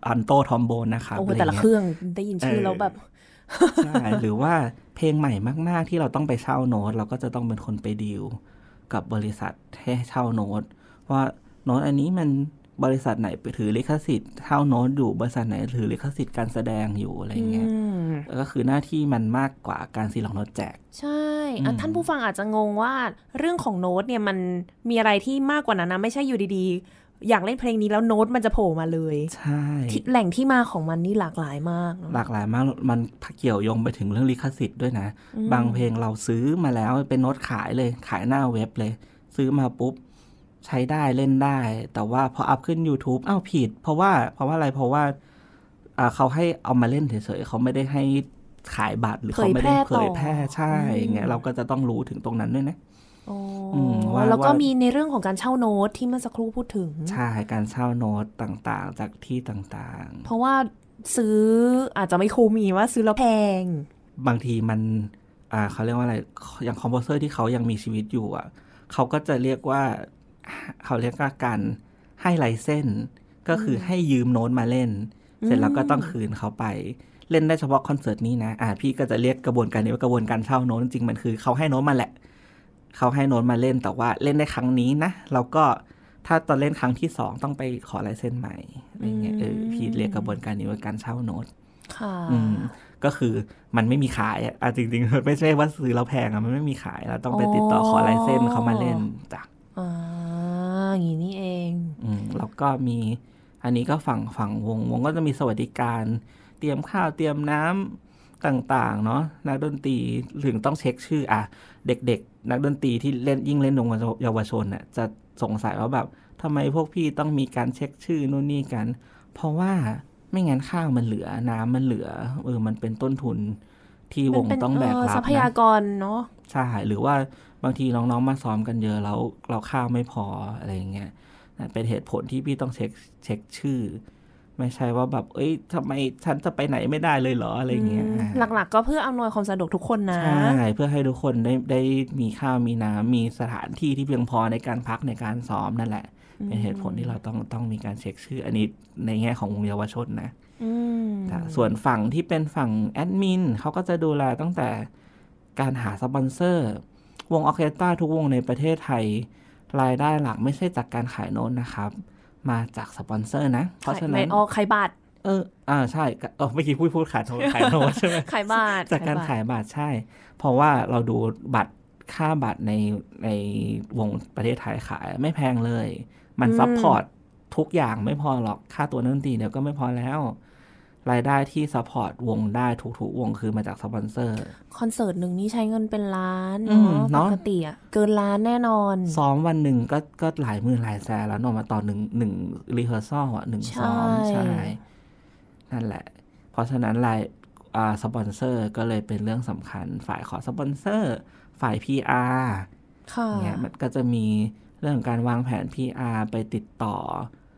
อันโตทอมโบนนะครับโอ้แต่ละเครื่องได้ยินชื่อแล้วแบบใช่หรือว่าเพลงใหม่มากๆที่เราต้องไปเช่าโน้ต เราก็จะต้องเป็นคนไปดีลกับบริษัทให้เช่าโน้ต ว่าโน้ตอันนี้มันบริษัทไหนไปถือลิขสิทธิ์เท่าโน้ตอยู่บริษัทไหนถือลิขสิทธิ์การแสดงอยู่ อะไรเงี้ยก็คือหน้าที่มันมากกว่าการซีลองโน้ตแจก ใช่ท่านผู้ฟังอาจจะงงว่า เรื่องของโน้ตเนี่ยมันมีอะไรที่มากกว่านั้นนะไม่ใช่อยู่ดี ๆ อยากเล่นเพลงนี้แล้วโน้ตมันจะโผล่มาเลยใช่แหล่งที่มาของมันนี่หลากหลายมาก หลากหลายมากมันเกี่ยวโยงไปถึงเรื่องลิขสิทธิ์ด้วยนะ บางเพลงเราซื้อมาแล้วเป็นโน้ตขายเลยขายหน้าเว็บเลย ซื้อมาปุ๊บใช้ได้เล่นได้ แต่ว่าพออัพขึ้น YouTube อ้าวผิด เพราะว่าเพราะว่าอะไรเพราะว่าเขาให้เอามาเล่นเฉยๆเขาไม่ได้ให้ขายบัตรหรือเขาไม่ได้เผยแพร่ใช่ไงเราก็จะต้องรู้ถึงตรงนั้นด้วยนะแล้วก็มีในเรื่องของการเช่าโน้ตที่เมื่อสักครู่พูดถึง ใช่การเช่าโน้ตต่างๆจากที่ต่างๆ เพราะว่าซื้ออาจจะไม่คุ้มมีว่าซื้อแล้วแพงบางทีมันเขาเรียกว่าอะไรอย่างคอมโพเซอร์ที่เขายังมีชีวิตอยู่ อ่ะเขาก็จะเรียกว่าเขาเรียกว่า การ ให้ไลเส้นก็คือให้ยืมโน้ตมาเล่นเสร็จแล้วก็ต้องคืนเขาไป เล่นได้เฉพาะคอนเสิร์ตนี้นะอ่าพี่ก็จะเรียกกระบวนการนี้ว่ากระบวนการเช่าโน้ตจริงมันคือ เขาให้โน้ตมาแหละเขาให้โน้ตมาเล่นแต่ว่าเล่นได้ครั้งนี้นะเราก็ถ้าตอนเล่นครั้งที่สองต้องไปขอลายเส้นใหม่อะไรเงี้ยเออพี่เรียกกระบวนการนี้ว่าการเช่าโน้ตค่ะอืมก็คือมันไม่มีขายอ่ะจริงๆไม่ใช่ว่าซื้อเราแพงอ่ะมันไม่มีขายเราต้องไปติดต่อขอลายเส้นเขามาเล่นจ้ะอ่าอย่างนี้นี่เองอืมแล้วก็มี อันนี้ก็ฝั่งฝั่งวง วงก็จะมีสวัสดิการ เตรียมข้าวเตรียมน้ำต่าง ๆ เนาะนักดนตรีถึงต้องเช็คชื่อ อ่ะเด็ก ๆ นักดนตรีที่เล่นยิ่งเล่นวงเยาวชนน่ะจะสงสัยว่าแบบ ทำไมพวกพี่ต้องมีการเช็คชื่อนู่น นี่กัน เพราะว่าไม่งั้นข้าวมันเหลือน้ำมันเหลือเออมันเป็นต้นทุนที่วงต้องแบกรับทรัพยากรเนาะใช่หรือว่าบางทีน้องๆมาซ้อมกันเยอะแล้วเราข้าวไม่พออะไรเงี้ยเป็นเหตุผลที่พี่ต้องเช็คเช็คชื่อ ไม่ใช่ว่าแบบ เอ้ยทำไมฉันจะไปไหนไม่ได้เลยเหรออะไรเงี้ย หลักๆ ก็เพื่ออำนวยความสะดวกทุกคนนะ ใช่ เพื่อให้ทุกคนได้ได้มีข้าวมีน้ำมีสถานที่ที่เพียงพอในการพักในการซ้อมนั่นแหละ เป็นเหตุผลที่เราต้องต้องมีการเช็คชื่อ อันนี้ในแง่ของวงเยาวชนนะส่วนฝั่งที่เป็นฝั่งแอดมินเขาก็จะดูแลตั้งแต่การหาสปอนเซอร์วงออเคสตราทุกวงในประเทศไทยรายได้หลักไม่ใช่จากการขายโน้ตนะครับ มาจากสปอนเซอร์ นะ เพราะฉะนั้นอ๋อขายบัตร เออ อ่าใช่เออเมื่อกี้พูด พูดขายโน้ตขายโน้ตใช่ไหมขายบัตรจากการขายบัตรใช่ เพราะว่าเราดูบัตรค่าบัตรในในวงประเทศไทยขายไม่แพงเลย มันซัพพอร์ตทุกอย่างไม่พอหรอก ค่าตัวนักดนตรีเนี่ยก็ไม่พอแล้วรายได้ที่ซัพพอร์ตวงได้ทุกๆวงคือมาจาก สปอนเซอร์คอนเสิร์ตหนึ่งนี่ใช้เงินเป็นล้านเนาะปกติอะเกินล้านแน่นอนซ้อมวันหนึ่งก็ก็หลายหมื่นหลายแสนแล้วนอมาต่อหนึ่งหนึ่งรีเฮอร์ซอลอ่ะหนึ่งซ้อม ใช่ นั่นแหละ เพราะฉะนั้น รายสปอนเซอร์ ก็เลยเป็นเรื่องสำคัญฝ่ายขอสปอนเซอร์ฝ่าย PR เนี่ยมันก็จะมีเรื่องการวางแผน PR ไปติดต่อ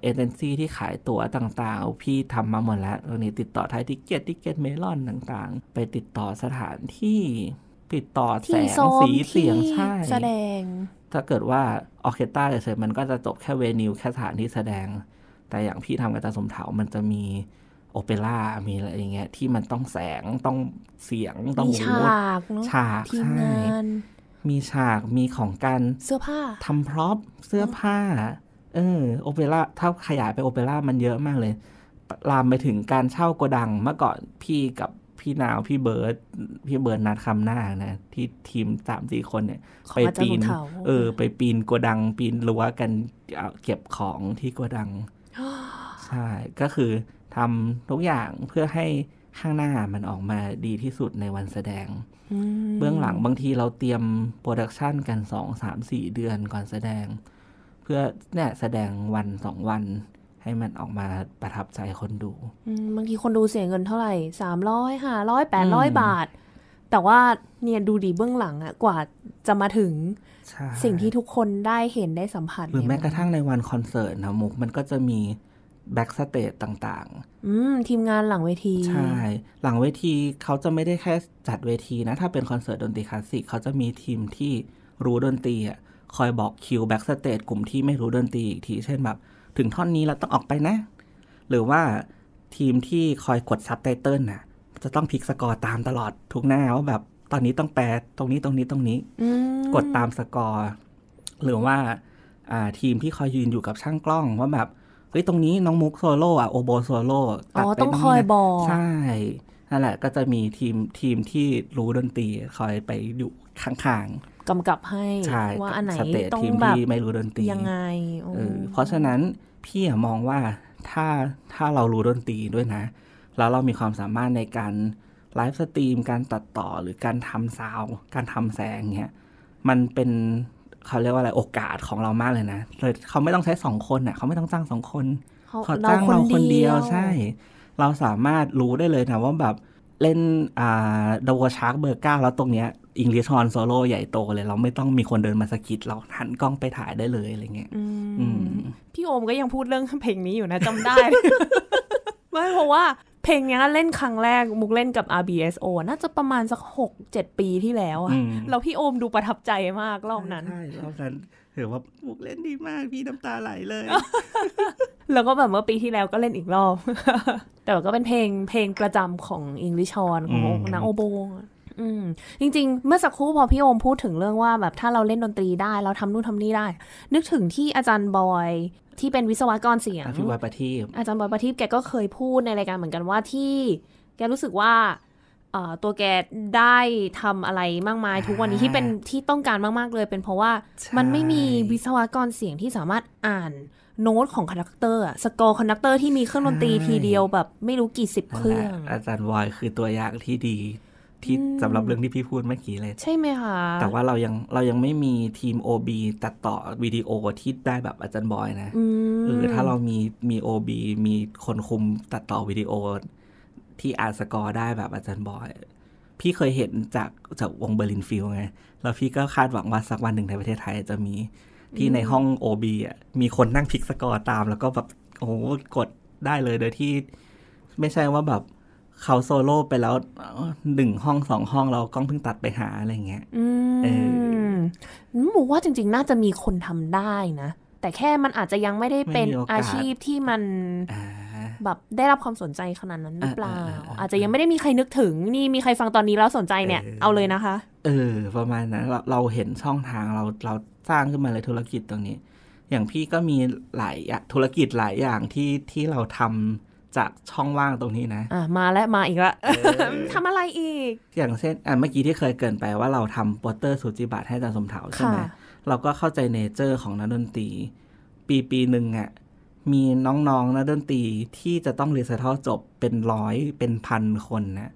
เอเจนซี่ที่ขายตั๋วต่างๆ พี่ทำมาหมดแล้วตรงนี้ติดต่อไทยทิเกตทิเกตเมลอนต่างๆ ไปติดต่อสถานที่ติดต่อแสงสีเสียง ใช่ แสดง ถ้าเกิดว่าออเคสตราเฉยๆมันก็จะจบแค่เวนิว แค่สถานที่แสดง แต่อย่างพี่ทำกับตาสมเถามันจะมีโอเปร่ามีอะไรอย่างเงี้ยที่มันต้องแสงต้องเสียงต้องฉากเนาะทีมงานมีฉากมีของกันเสื้อผ้าทำพร็อพเสื้อผ้าเออโอเปร่าถ้าขยายไปโอเปร่ามันเยอะมากเลย ลามไปถึงการเช่าโกดังเมื่อก่อนพี่กับพี่นาวพี่เบิร์ด พี่เบิร์ดนัดคำหน้านะ ที่ทีมสามสี่คนเนี่ยไปปีน เออ ไปปีนโกดังปีนรั้วกันเก็บของที่โกดังใช่ก็คือทำทุกอย่างเพื่อให้ข้างหน้ามันออกมาดีที่สุดในวันแสดงเบื้องหลังบางทีเราเตรียมโปรดักชันกันสองสามสี่เดือนก่อนแสดงพื่อเนี่ยแสดงวันสองวันให้มันออกมาประทับใจคนดูบางทีคนดูเสียเงินเท่าไหร่สามร้อยห้าร้อยแปดร้อยบาท แต่ว่าเนี่ยดูดีเบื้องหลังอะกว่าจะมาถึงสิ่งที่ทุกคนได้เห็นได้สัมผัสหรือแม้กระทั่งในวันคอนเสิร์ตนะ มุกมันก็จะมี แบ็กสเตจต่างๆทีมงานหลังเวทีใช่หลังเวทีเขาจะไม่ได้แค่จัดเวทีนะถ้าเป็นคอนเสิร์ตดนตรีคลาสสิกเขาจะมีทีมที่รู้ดนตรีอะคอยบอกคิวแบ็กสเตจกลุ่มที่ไม่รู้ดนตรีอีกที เช่นแบบ ถึงท่อนนี้เราต้องออกไปนะ หรือว่าทีมที่คอยกดซับไตเติลน่ะ จะต้องพลิกสกอร์ตามตลอดทุกหน้าว่าแบบตอนนี้ต้องแปลตรงนี้ตรงนี้ตรงนี้กดตามสกอร์หรือว่า ทีมที่คอยยืนอยู่กับช่างกล้อง ว่าแบบเฮ้ยตรงนี้น้องมุกโซโล่อะโอโบโซโล่ดไปตรงนี้ใช่นั่นแหละ ก็จะมีทีมทีมที่รู้ดนตรีคอยไปอยู่ข้างๆกำกับให้ ว่าอันไหนต้องแบบไม่รู้ดนตรียังไงเพราะฉะนั้นพี่มองว่าถ้าถ้าเรารู้ดนตรีด้วยนะ แล้วเรามีความสามารถในการไลฟ์สตรีมการตัดต่อหรือการทำซาวการทำแสงเนี่ยมันเป็นเขาเรียกว่าอะไรโอกาสของเรามากเลยนะเลยเขาไม่ต้องใช้สองคนะ่ะ เขาไม่ต้องจ้างสองคน เขาจ้างเราคนเดียวใช่เราสามารถรู้ได้เลยนะว่าแบบเล่นอ่าดวชาร์กเบอร์เก้าแล้วตรงเนี้ยอิงลิชฮอนโซโล่ใหญ่โตเลย เราไม่ต้องมีคนเดินมาสกิดเราหันกล้องไปถ่ายได้เลยอะไรเงี้ยพี่โอมก็ยังพูดเรื่องเพลงนี้อยู่นะจำได้ไม่เพราะว่าเพลงนี้เล่นครั้งแรก มุกเล่นกับ RBSO น่าจะประมาณสักหกเจ็ดปีที่แล้วอะเราพี่โอมดูประทับใจมากรอบนั้นใช่รอบนั้นหือว่า มุกเล่นดีมากพี่น้ำตาไหลเลยแล้วก็แบบเมื่อปีที่แล้วก็เล่นอีกรอบ แต่ก็เป็นเพลงเพลงประจำของอิงลิชอนของนางโอโบงอืจริงๆ เมื่อสักครู่พอพี่โอมพูดถึงเรื่องว่าแบบถ้าเราเล่นดนตรีได้ เราทำนู่นทำนี่ได้ นึกถึงที่อาจารย์บอยที่เป็นวิศวกรเสียง อาจารย์บอยปทีอาจารย์บอยประทีปแกก็เคยพูดในรายการเหมือนกันว่าที่ แกรู้สึกว่าตัวแกได้ทำอะไรมากมายทุกวันนี้ที่เป็นที่ต้องการมาก ๆเลย เป็นเพราะว่ามันไม่มีวิศวกรเสียงที่สามารถอ่านโน้ตของคอนดักเตอร์อะสกอร์คอนดักเตอร์ที่มีเครื่องดนตรีทีเดียวแบบ ไม่รู้กี่สิบเครื่องอาจารย์วอยคือตัวอย่างที่ดี ที่สำหรับเรื่องที่พี่พูดเมื่อกี้เลย ใช่ไหมคะแต่ว่าเรายังเรายังไม่มีทีม OB ตัดต่อวิดีโอที่ได้แบบอาจารย์บอยนะหรือถ้าเรามีมี OB มีคนคุมตัดต่อวิดีโอ ที่อาา์สกอร์ได้แบบอาจารย์บอย พี่เคยเห็นจากจากวงเบอร์ลินฟิลไง แล้วพี่ก็คาดหวังว่าสักวันหนึ่งในประเทศไทยจะมีที่ในห้องโอบีอ่ะมีคนนั่งพิกสกอร์ตามแล้วก็แบบโอ้โห กดได้เลยโดยที่ ไม่ใช่ว่าแบบ เขาโซโล่ไปแล้วหนึ่งห้องสองห้องเรากล้องเพิ่งตัดไปหาอะไรเงี้ยเออหมูว่าจริงๆ น่าจะมีคนทำได้นะ แต่แค่มันอาจจะยังไม่ได้เป็นอาชีพที่มันแบบได้รับความสนใจขนาดนั้นหรือเปล่า อาจจะยังไม่ได้มีใครนึกถึง นี่มีใครฟังตอนนี้แล้วสนใจเนี่ยเอาเลยนะคะเออประมาณนั้นเราเห็นช่องทางเราเราสร้างขึ้นมาเลยธุรกิจตรงนี้ อย่างพี่ก็มีหลายธุรกิจหลายอย่างที่ที่เราทำจากช่องว่างตรงนี้นะ อ่ะมาและมาอีกละทำอะไรอีก อย่างเช่นอ่ะเมื่อกี้ที่เคยเกินไปว่าเราทำบปสเตอร์สุจิบาตให้อาจารย์สมเถาใช่ไหมเราก็เข้าใจเนเจอร์ของนักดนตรี ปีปีหนึ่งอ่ะมีน้องๆนักดนตรีที่จะต้องเรียนเซอร์ทัจบเป็นร้อยเป็นพันคนนะ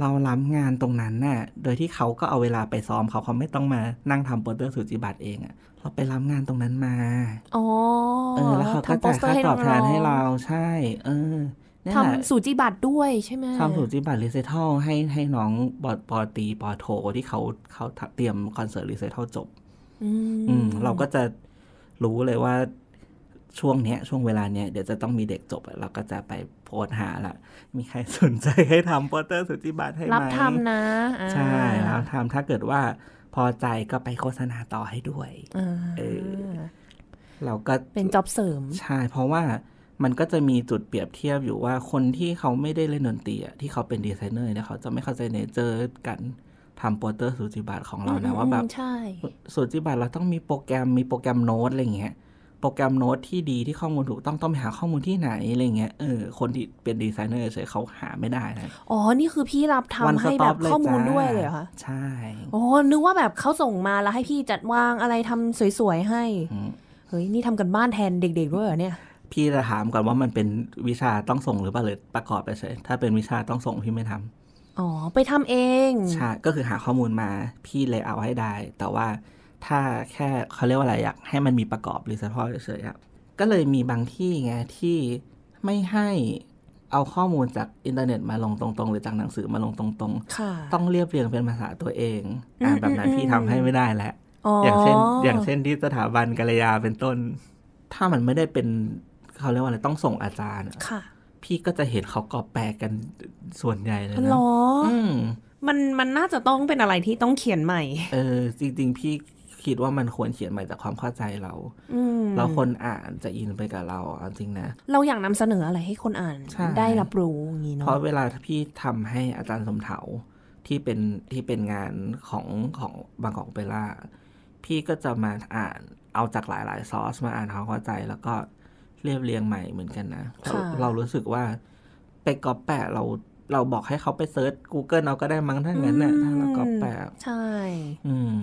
เราล้ำงานตรงนั้นน่ะ โดยที่เขาก็เอาเวลาไปซ้อม เขาเขาไม่ต้องมานั่งทำโปสเตอร์สุจิบัตเองอะเราไปล้ำงานตรงนั้นมาอเออแล้วเขาก็จ่ายค่าตอบแทนให้เราใช่ เออทำสูจิบัตรด้วยใช่ไหมทำสูจิบัตรรีเซทัลให้ให้น้องบอดปอตีปอโทที่เขาเขาเตรียมคอนเสิร์ตรีเซทัลจบ อืม เราก็จะรู้เลยว่า ช่วงเนี้ยช่วงเวลาเนี้ยเดี๋ยวจะต้องมีเด็กจบเราก็จะไปสหาละมีใครสนใจให้ทำโปสเตอร์สุจิบัตรให้ไหมรับทำนะใช่รับทำถ้าเกิดว่าพอใจก็ไปโฆษณาต่อให้ด้วยเออเราก็เป็นจ็อบเสริมใช่ เพราะว่ามันก็จะมีจุดเปรียบเทียบอยู่ว่าคนที่เขาไม่ได้เล่นดนตรีที่เขาเป็นดีไซเนอร์เนี่ยเขาจะไม่เข้าใจเนเจอร์กันทำโปสเตอร์สูจิบัตรของเรานะ ว่าแบบสูจิบัตรเราต้องมีโปรแกรมมีโปรแกรมโน้ตอะไรเงี้ยโปรแกรมโน้ตที่ดีที่ข้อมูลถูกต้องต้องไปหาข้อมูลที่ไหนอะไรเงี้ยเออคนที่เป็นดีไซเนอร์เฉยเขาหาไม่ได้นะอ๋อนี่คือพี่รับทำให้แบบข้อมูลด้วยเลยเหรอคะใช่อ๋อนึกว่าแบบเขาส่งมาแล้วให้พี่จัดวางอะไรทำสวยๆให้เฮ้ยนี่ทำกันบ้านแทนเด็ก ๆ ด้วยเหรอเนี่ยพี่จะถามก่อนว่ามันเป็นวิชาต้องส่งหรือเปล่าหรือประกอบไปเฉยถ้าเป็นวิชาต้องส่งพี่ไม่ทำ อ๋อ ไปทำเองใช่ก็คือหาข้อมูลมา พี่เลยเอาให้ได้ แต่ว่าถ้าแค่เขาเรียกว่าอะไรอยาก ให้มันมีประกอบหรือเฉพาะเฉยๆครับก็เลยมีบางที่ไงที่ไม่ให้เอาข้อมูลจากอินเทอร์เน็ตมาลงตรงๆ หรือจากหนังสือมาลงตรงๆต้องเรียบเรียงเป็นภาษาตัวเองอ่าแบบนั้นพี่ทำให้ไม่ได้แล้วอย่างเช่นอย่างเช่นที่สถาบันกัลยาเป็นต้น ถ้ามันไม่ได้เป็นเขาเรียกว่าอะไรต้องส่งอาจารย์ค่ะ พี่ก็จะเห็นเขากอบแปลกันส่วนใหญ่เลยนะหรอมันมันน่าจะต้องเป็นอะไรที่ต้องเขียนใหม่ เออจริงๆพี่คิดว่ามันควรเขียนใหม่จากความเข้าใจเรา เราคนอ่านจะอินไปกับเราจริงนะ เราอยากนำเสนออะไรให้คนอ่านได้รับรู้อย่างนี้เนาะเพราะเวลาพี่ทำให้อาจารย์สมเถา ที่เป็นที่เป็นงานของของบางกอกเปล่าพี่ก็จะมาอ่านเอาจากหลายๆซอสมาอ่านความเข้าใจ แล้วก็เรียบเรียงใหม่เหมือนกันนะเรารู้สึกว่าไปกอปแปะเราเราบอกให้เขาไปเซิร์ช Google เอาก็ได้มั้งถ้างั้นนี่ะถ้าเรากอปแปะ ใช่ อืม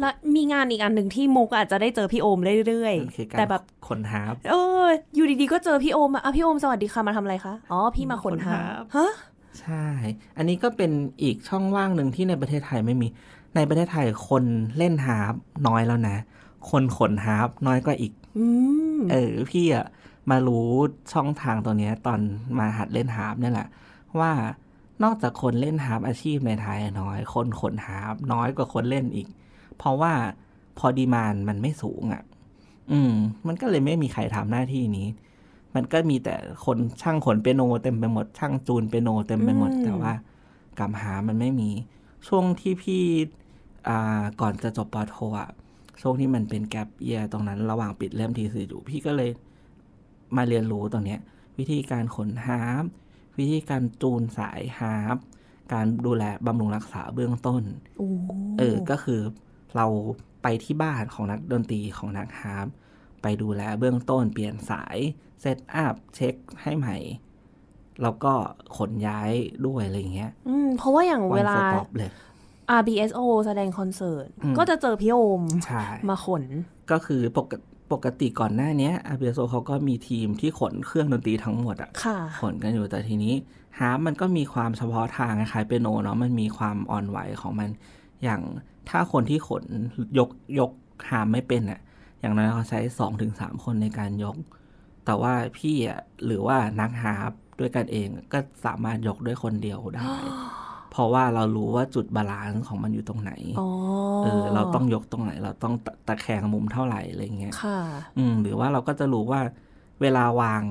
แลวมีงานอีกอันหนึ่งที่ มุกอาจจะได้เจอพี่โอมเรื่อยๆ แต่แบบขนหาบเอออยู่ดีๆก็เจอพี่โอมอ่ะพี่โอม สวัสดีค่ะมาทำอะไรคะ อ๋อพี่มาขนหาบฮะ ใช่ อันนี้ก็เป็นอีกช่องว่างหนึ่งที่ในประเทศไทยไม่มี ในประเทศไทยคนเล่นหาบน้อยแล้วนะ คนขนหาบน้อยกว่าอีกอเออพี่อะมารู้ช่องทางตัวเนี้ยตอนมาหัดเล่นหาบเนี่ยแหละ ว่า นอกจากคนเล่นหาบอาชีพในไทยน้อย คนขนหาบน้อยกว่าคนเล่นอีกเพราะว่าพอดีมานมันไม่สูงอะ่ะ อืม มันก็เลยไม่มีใครทำหน้าที่นี้ มันก็มีแต่คนช่างขนเปียโนเต็มไปหมด ช่างจูนเปียโนเต็มไปหมด แต่ว่ากัหามันไม่มี ช่วงที่พี่ อ่าก่อนจะจบปโทอ่ะ ช่วงที่มันเป็นแกลเยียตรงนั้นระหว่างปิดเล่มทีสี่อยู่ พี่ก็เลยมาเรียนรู้ตรงเนี้ย วิธีการขนฮาร์ปวิธีการจูนสายฮาร์ปการดูแลบำรุงรักษาเบื้องต้นเออ ก็คือเราไปที่บ้านของนักดนตรีของนักฮาร์ปไปดูแลเบื้องต้นเปลี่ยนสาย เซตอัพ เช็คให้ใหม่ แล้วก็ขนย้ายด้วย อะไรเงี้ย อืมเพราะว่าอย่างเวลา RBSO แสดงคอนเสิร์ต ก็จะเจอพี่โอมมาขน ก็คือปกติปกติก่อนหน้านี้ RBSO เขาก็มีทีมที่ขนเครื่องดนตรีทั้งหมดอะ่ะขนกันอยู่แต่ทีนี้ฮาร์ปมันก็มีความเฉพาะทางคล้ายเปียโนเนาะมันมีความอ่อนไหวของมันอย่างถ้าคนที่ขนยกยก หามไม่เป็นอะ่อย่างน้อยเขาใช้สองถึงสามคนในการยก แต่ว่าพี่อ่ะ หรือว่านักหาบด้วยกันเองก็สามารถยกด้วยคนเดียวได้ เพราะว่าเรารู้ว่าจุดบาลานซ์ของมันอยู่ตรงไหนเออ เราต้องยกตรงไหน เราต้องตะแคงมุมเท่าไหร่อะไรเงี้ยค่ะอืมหรือว่าเราก็จะรู้ว่าเวลาวาง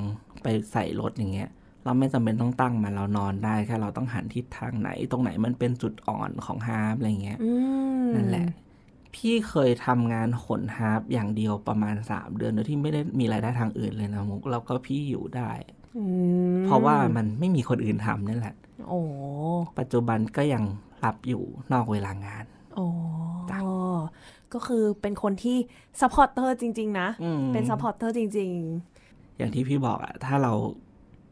ไปใส่รถอย่างเงี้ยเราไม่จำเป็นต้องตั้งมาเรานอนได้แค่เราต้องหันทิศทางไหนตรงไหนมันเป็นจุดอ่อนของฮาร์ปอะไรเงี้ยนั่นแหละ พี่เคยทำงานขนฮาร์ปอย่างเดียวประมาณสามเดือนโดยที่ไม่ได้มีรายได้ทางอื่นเลยนะมุกแล้วก็พี่อยู่ได้เพราะว่ามันไม่มีคนอื่นทำนั่นแหละ โอ้ปัจจุบันก็ยังรับอยู่นอกเวลางาน โอ้ก็คือเป็นคนที่ซัพพอร์ตเตอร์จริงๆนะ เป็นซัพพอร์ตเตอร์ จริง ๆ อย่างที่พี่บอกอะถ้าเรา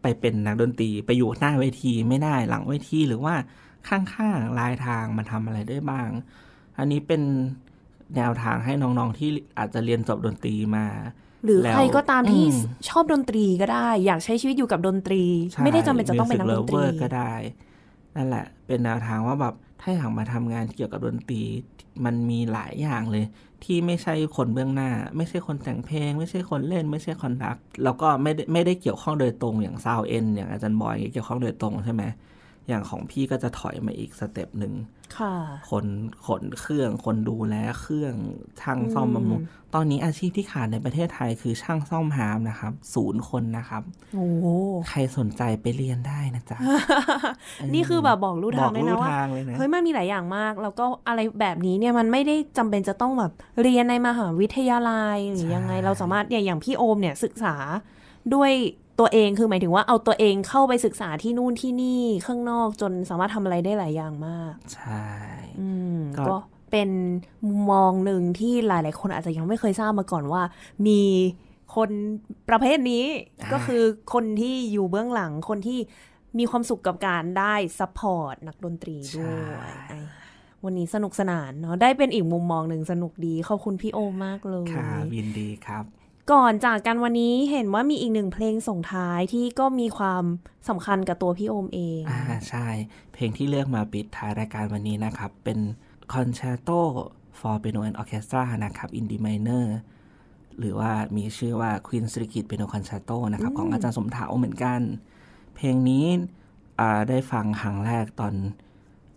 ไปเป็นนักดนตรีไปอยู่หน้าเวทีไม่ได้หลังเวทีหรือว่าข้างๆลายทางมันทำอะไรได้บ้าง อันนี้เป็นแนวทางให้น้องๆที่อาจจะเรียนจบดนตรีมา หรือใครก็ตามที่ชอบดนตรีก็ได้ อยากใช้ชีวิตอยู่กับดนตรี ไม่ได้จำเป็นจะต้องเป็นนักดนตรีก็ได้ นั่นแหละ เป็นแนวทางว่าแบบถ้าอยากมาทำงานเกี่ยวกับดนตรีมันมีหลายอย่างเลย ที่ไม่ใช่คนเบื้องหน้า ไม่ใช่คนแต่งเพลง ไม่ใช่คนเล่น ไม่ใช่คอนดักแล้วก็ไม่ได้ไม่ได้เกี่ยวข้องโดยตรงอย่างซาวเอ็นอย่างอาจารย์บอยเกี่ยวข้องโดยตรงใช่ไหมอย่างของพี่ก็จะถอยมาอีกสเต็ปหนึ่งคนขนเครื่อง คนดูแลเครื่องช่างซ่อมบำรุง ตอนนี้อาชีพที่ขาดในประเทศไทยคือช่างซ่อมหามนะครับ ศูนย์คนนะครับ โอ้ ใครสนใจไปเรียนได้นะจ๊ะ นี่คือแบบบอกลู่ทางเลยนะว่า เฮ้ยมันมีหลายอย่างมาก แล้วก็อะไรแบบนี้เนี่ยมันไม่ได้จำเป็นจะต้องแบบเรียนในมหาวิทยาลัยหรือยังไงเราสามารถอย่างพี่โอมเนี่ยศึกษาด้วยตัวเองคือหมายถึงว่าเอาตัวเองเข้าไปศึกษาที่นู่นที่นี่ข้างนอกจนสามารถทำอะไรได้หลายอย่างมากใช่ก็เป็น มุมมองหนึ่งที่หลาย ๆ คนอาจจะยังไม่เคยทราบมาก่อนว่า มีคนประเภทนี้ก็คือคนที่อยู่เบื้องหลังคนที่มีความสุขกับการได้ซัพพอร์ต นักดนตรีด้วยวันนี้สนุกสนานเนาะได้เป็นอีกมุมมองหนึ่งสนุกดีขอบคุณพี่โอมากเลยครับยินดีครับก่อนจากกันวันนี้เห็นว่ามีอีกหนึ่งเพลงส่งท้ายที่ก็มีความสำคัญกับตัวพี่โอมเอง อ่า ใช่ เพลงที่เลือกมาปิดท้ายรายการวันนี้นะครับเป็นคอนแชร์โต for piano and orchestra นะครับ in D minor หรือว่ามีชื่อว่า Queen s t r i k i t Piano Concerto นะครับ ของอาจารย์สมถาวเหมือนกัน เพลงนี้ได้ฟังครั้งแรกตอน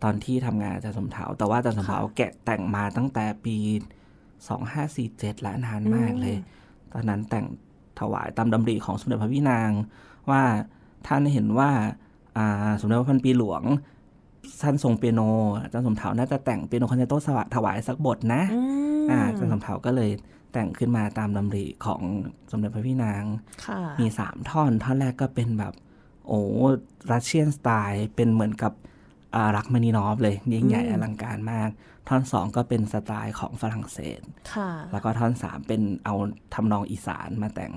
ตอนที่ทำงานอาจารย์สมถาวแต่ว่าอาจารย์สมถาวแกะแต่งมาตั้งแต่ปี 2547และนานมากเลยตอนนั้นแต่งถวายตามดำริของสมเด็จพระพินางว่าท่านเห็นว่าสมเด็จพระพันปีหลวงท่านทรงเปียโนอาจารย์สมเถาน่าจะแต่งเปียโนคอนแชตโตถวายสักบทนะอาจารย์สมเถาก็เลยแต่งขึ้นมาตามดำริของสมเด็จพระพี่นางมีสามท่อน ท่อนแรกก็เป็นแบบโอ้รัสเซียนสไตล์เป็นเหมือนกับอารักมานีนอฟเลยยิ่งใหญ่อลังการมาก ท่อนสองก็เป็นสไตล์ของฝรั่งเศสแล้วก็ท่อนสามเป็นเอาทำนองอีสานมาแต่ง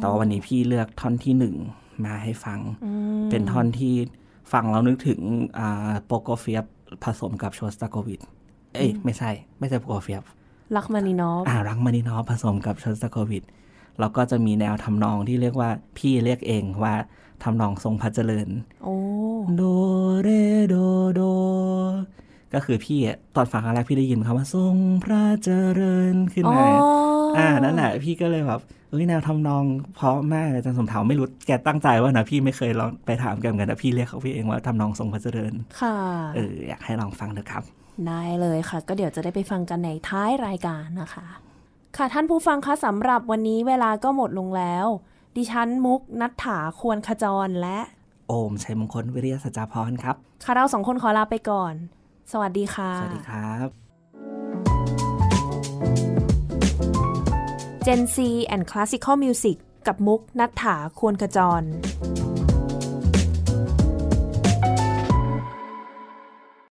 แต่ว่าวันนี้พี่เลือกท่อนที่หนึ่งมาให้ฟังเป็นท่อนที่ฟังเรานึกถึงโปโกเฟียบผสมกับโชสตาโกวิด เอ้ยไม่ใช่ ไม่ใช่โปโกเฟียบรักมานีนอฟอ่ารักมานีนอฟผสมกับโชสตาโกวิดแล้วก็จะมีแนวทำนองที่เรียกว่าพี่เรียกเองว่าทำนองทรงพัะเจริญโดเรโดโดก็คือพี่ตอนฟังครั้งแรกพี่ได้ยินคำว่าทรงพระเจริญขึ้นมาอ่านั่นแหละ พี่ก็เลยแบบเอ้ยแนวทำนองเพราะมากอาจารย์สมเถาไม่รู้ แกตั้งใจว่านะพี่ไม่เคยลองไปถามแกเหมือนกันแต่พี่เรียกเขาพี่เองว่าทำนองทรงพระเจริญ ค่ะ เออ อยากให้ลองฟังเถอะครับ ได้เลยค่ะ ก็เดี๋ยวจะได้ไปฟังกันในท้ายรายการนะคะ ค่ะท่านผู้ฟังคะสำหรับวันนี้เวลาก็หมดลงแล้วดิฉันมุกนัฐถาควรขจรและ โอมชัยมงคลวิริยสัจาพรครับค่ะเราสองคนขอลาไปก่อน สวัสดีค่ะสวัสดีครับ Gen C and Classical Music กับมุกนัฐถาควรขจร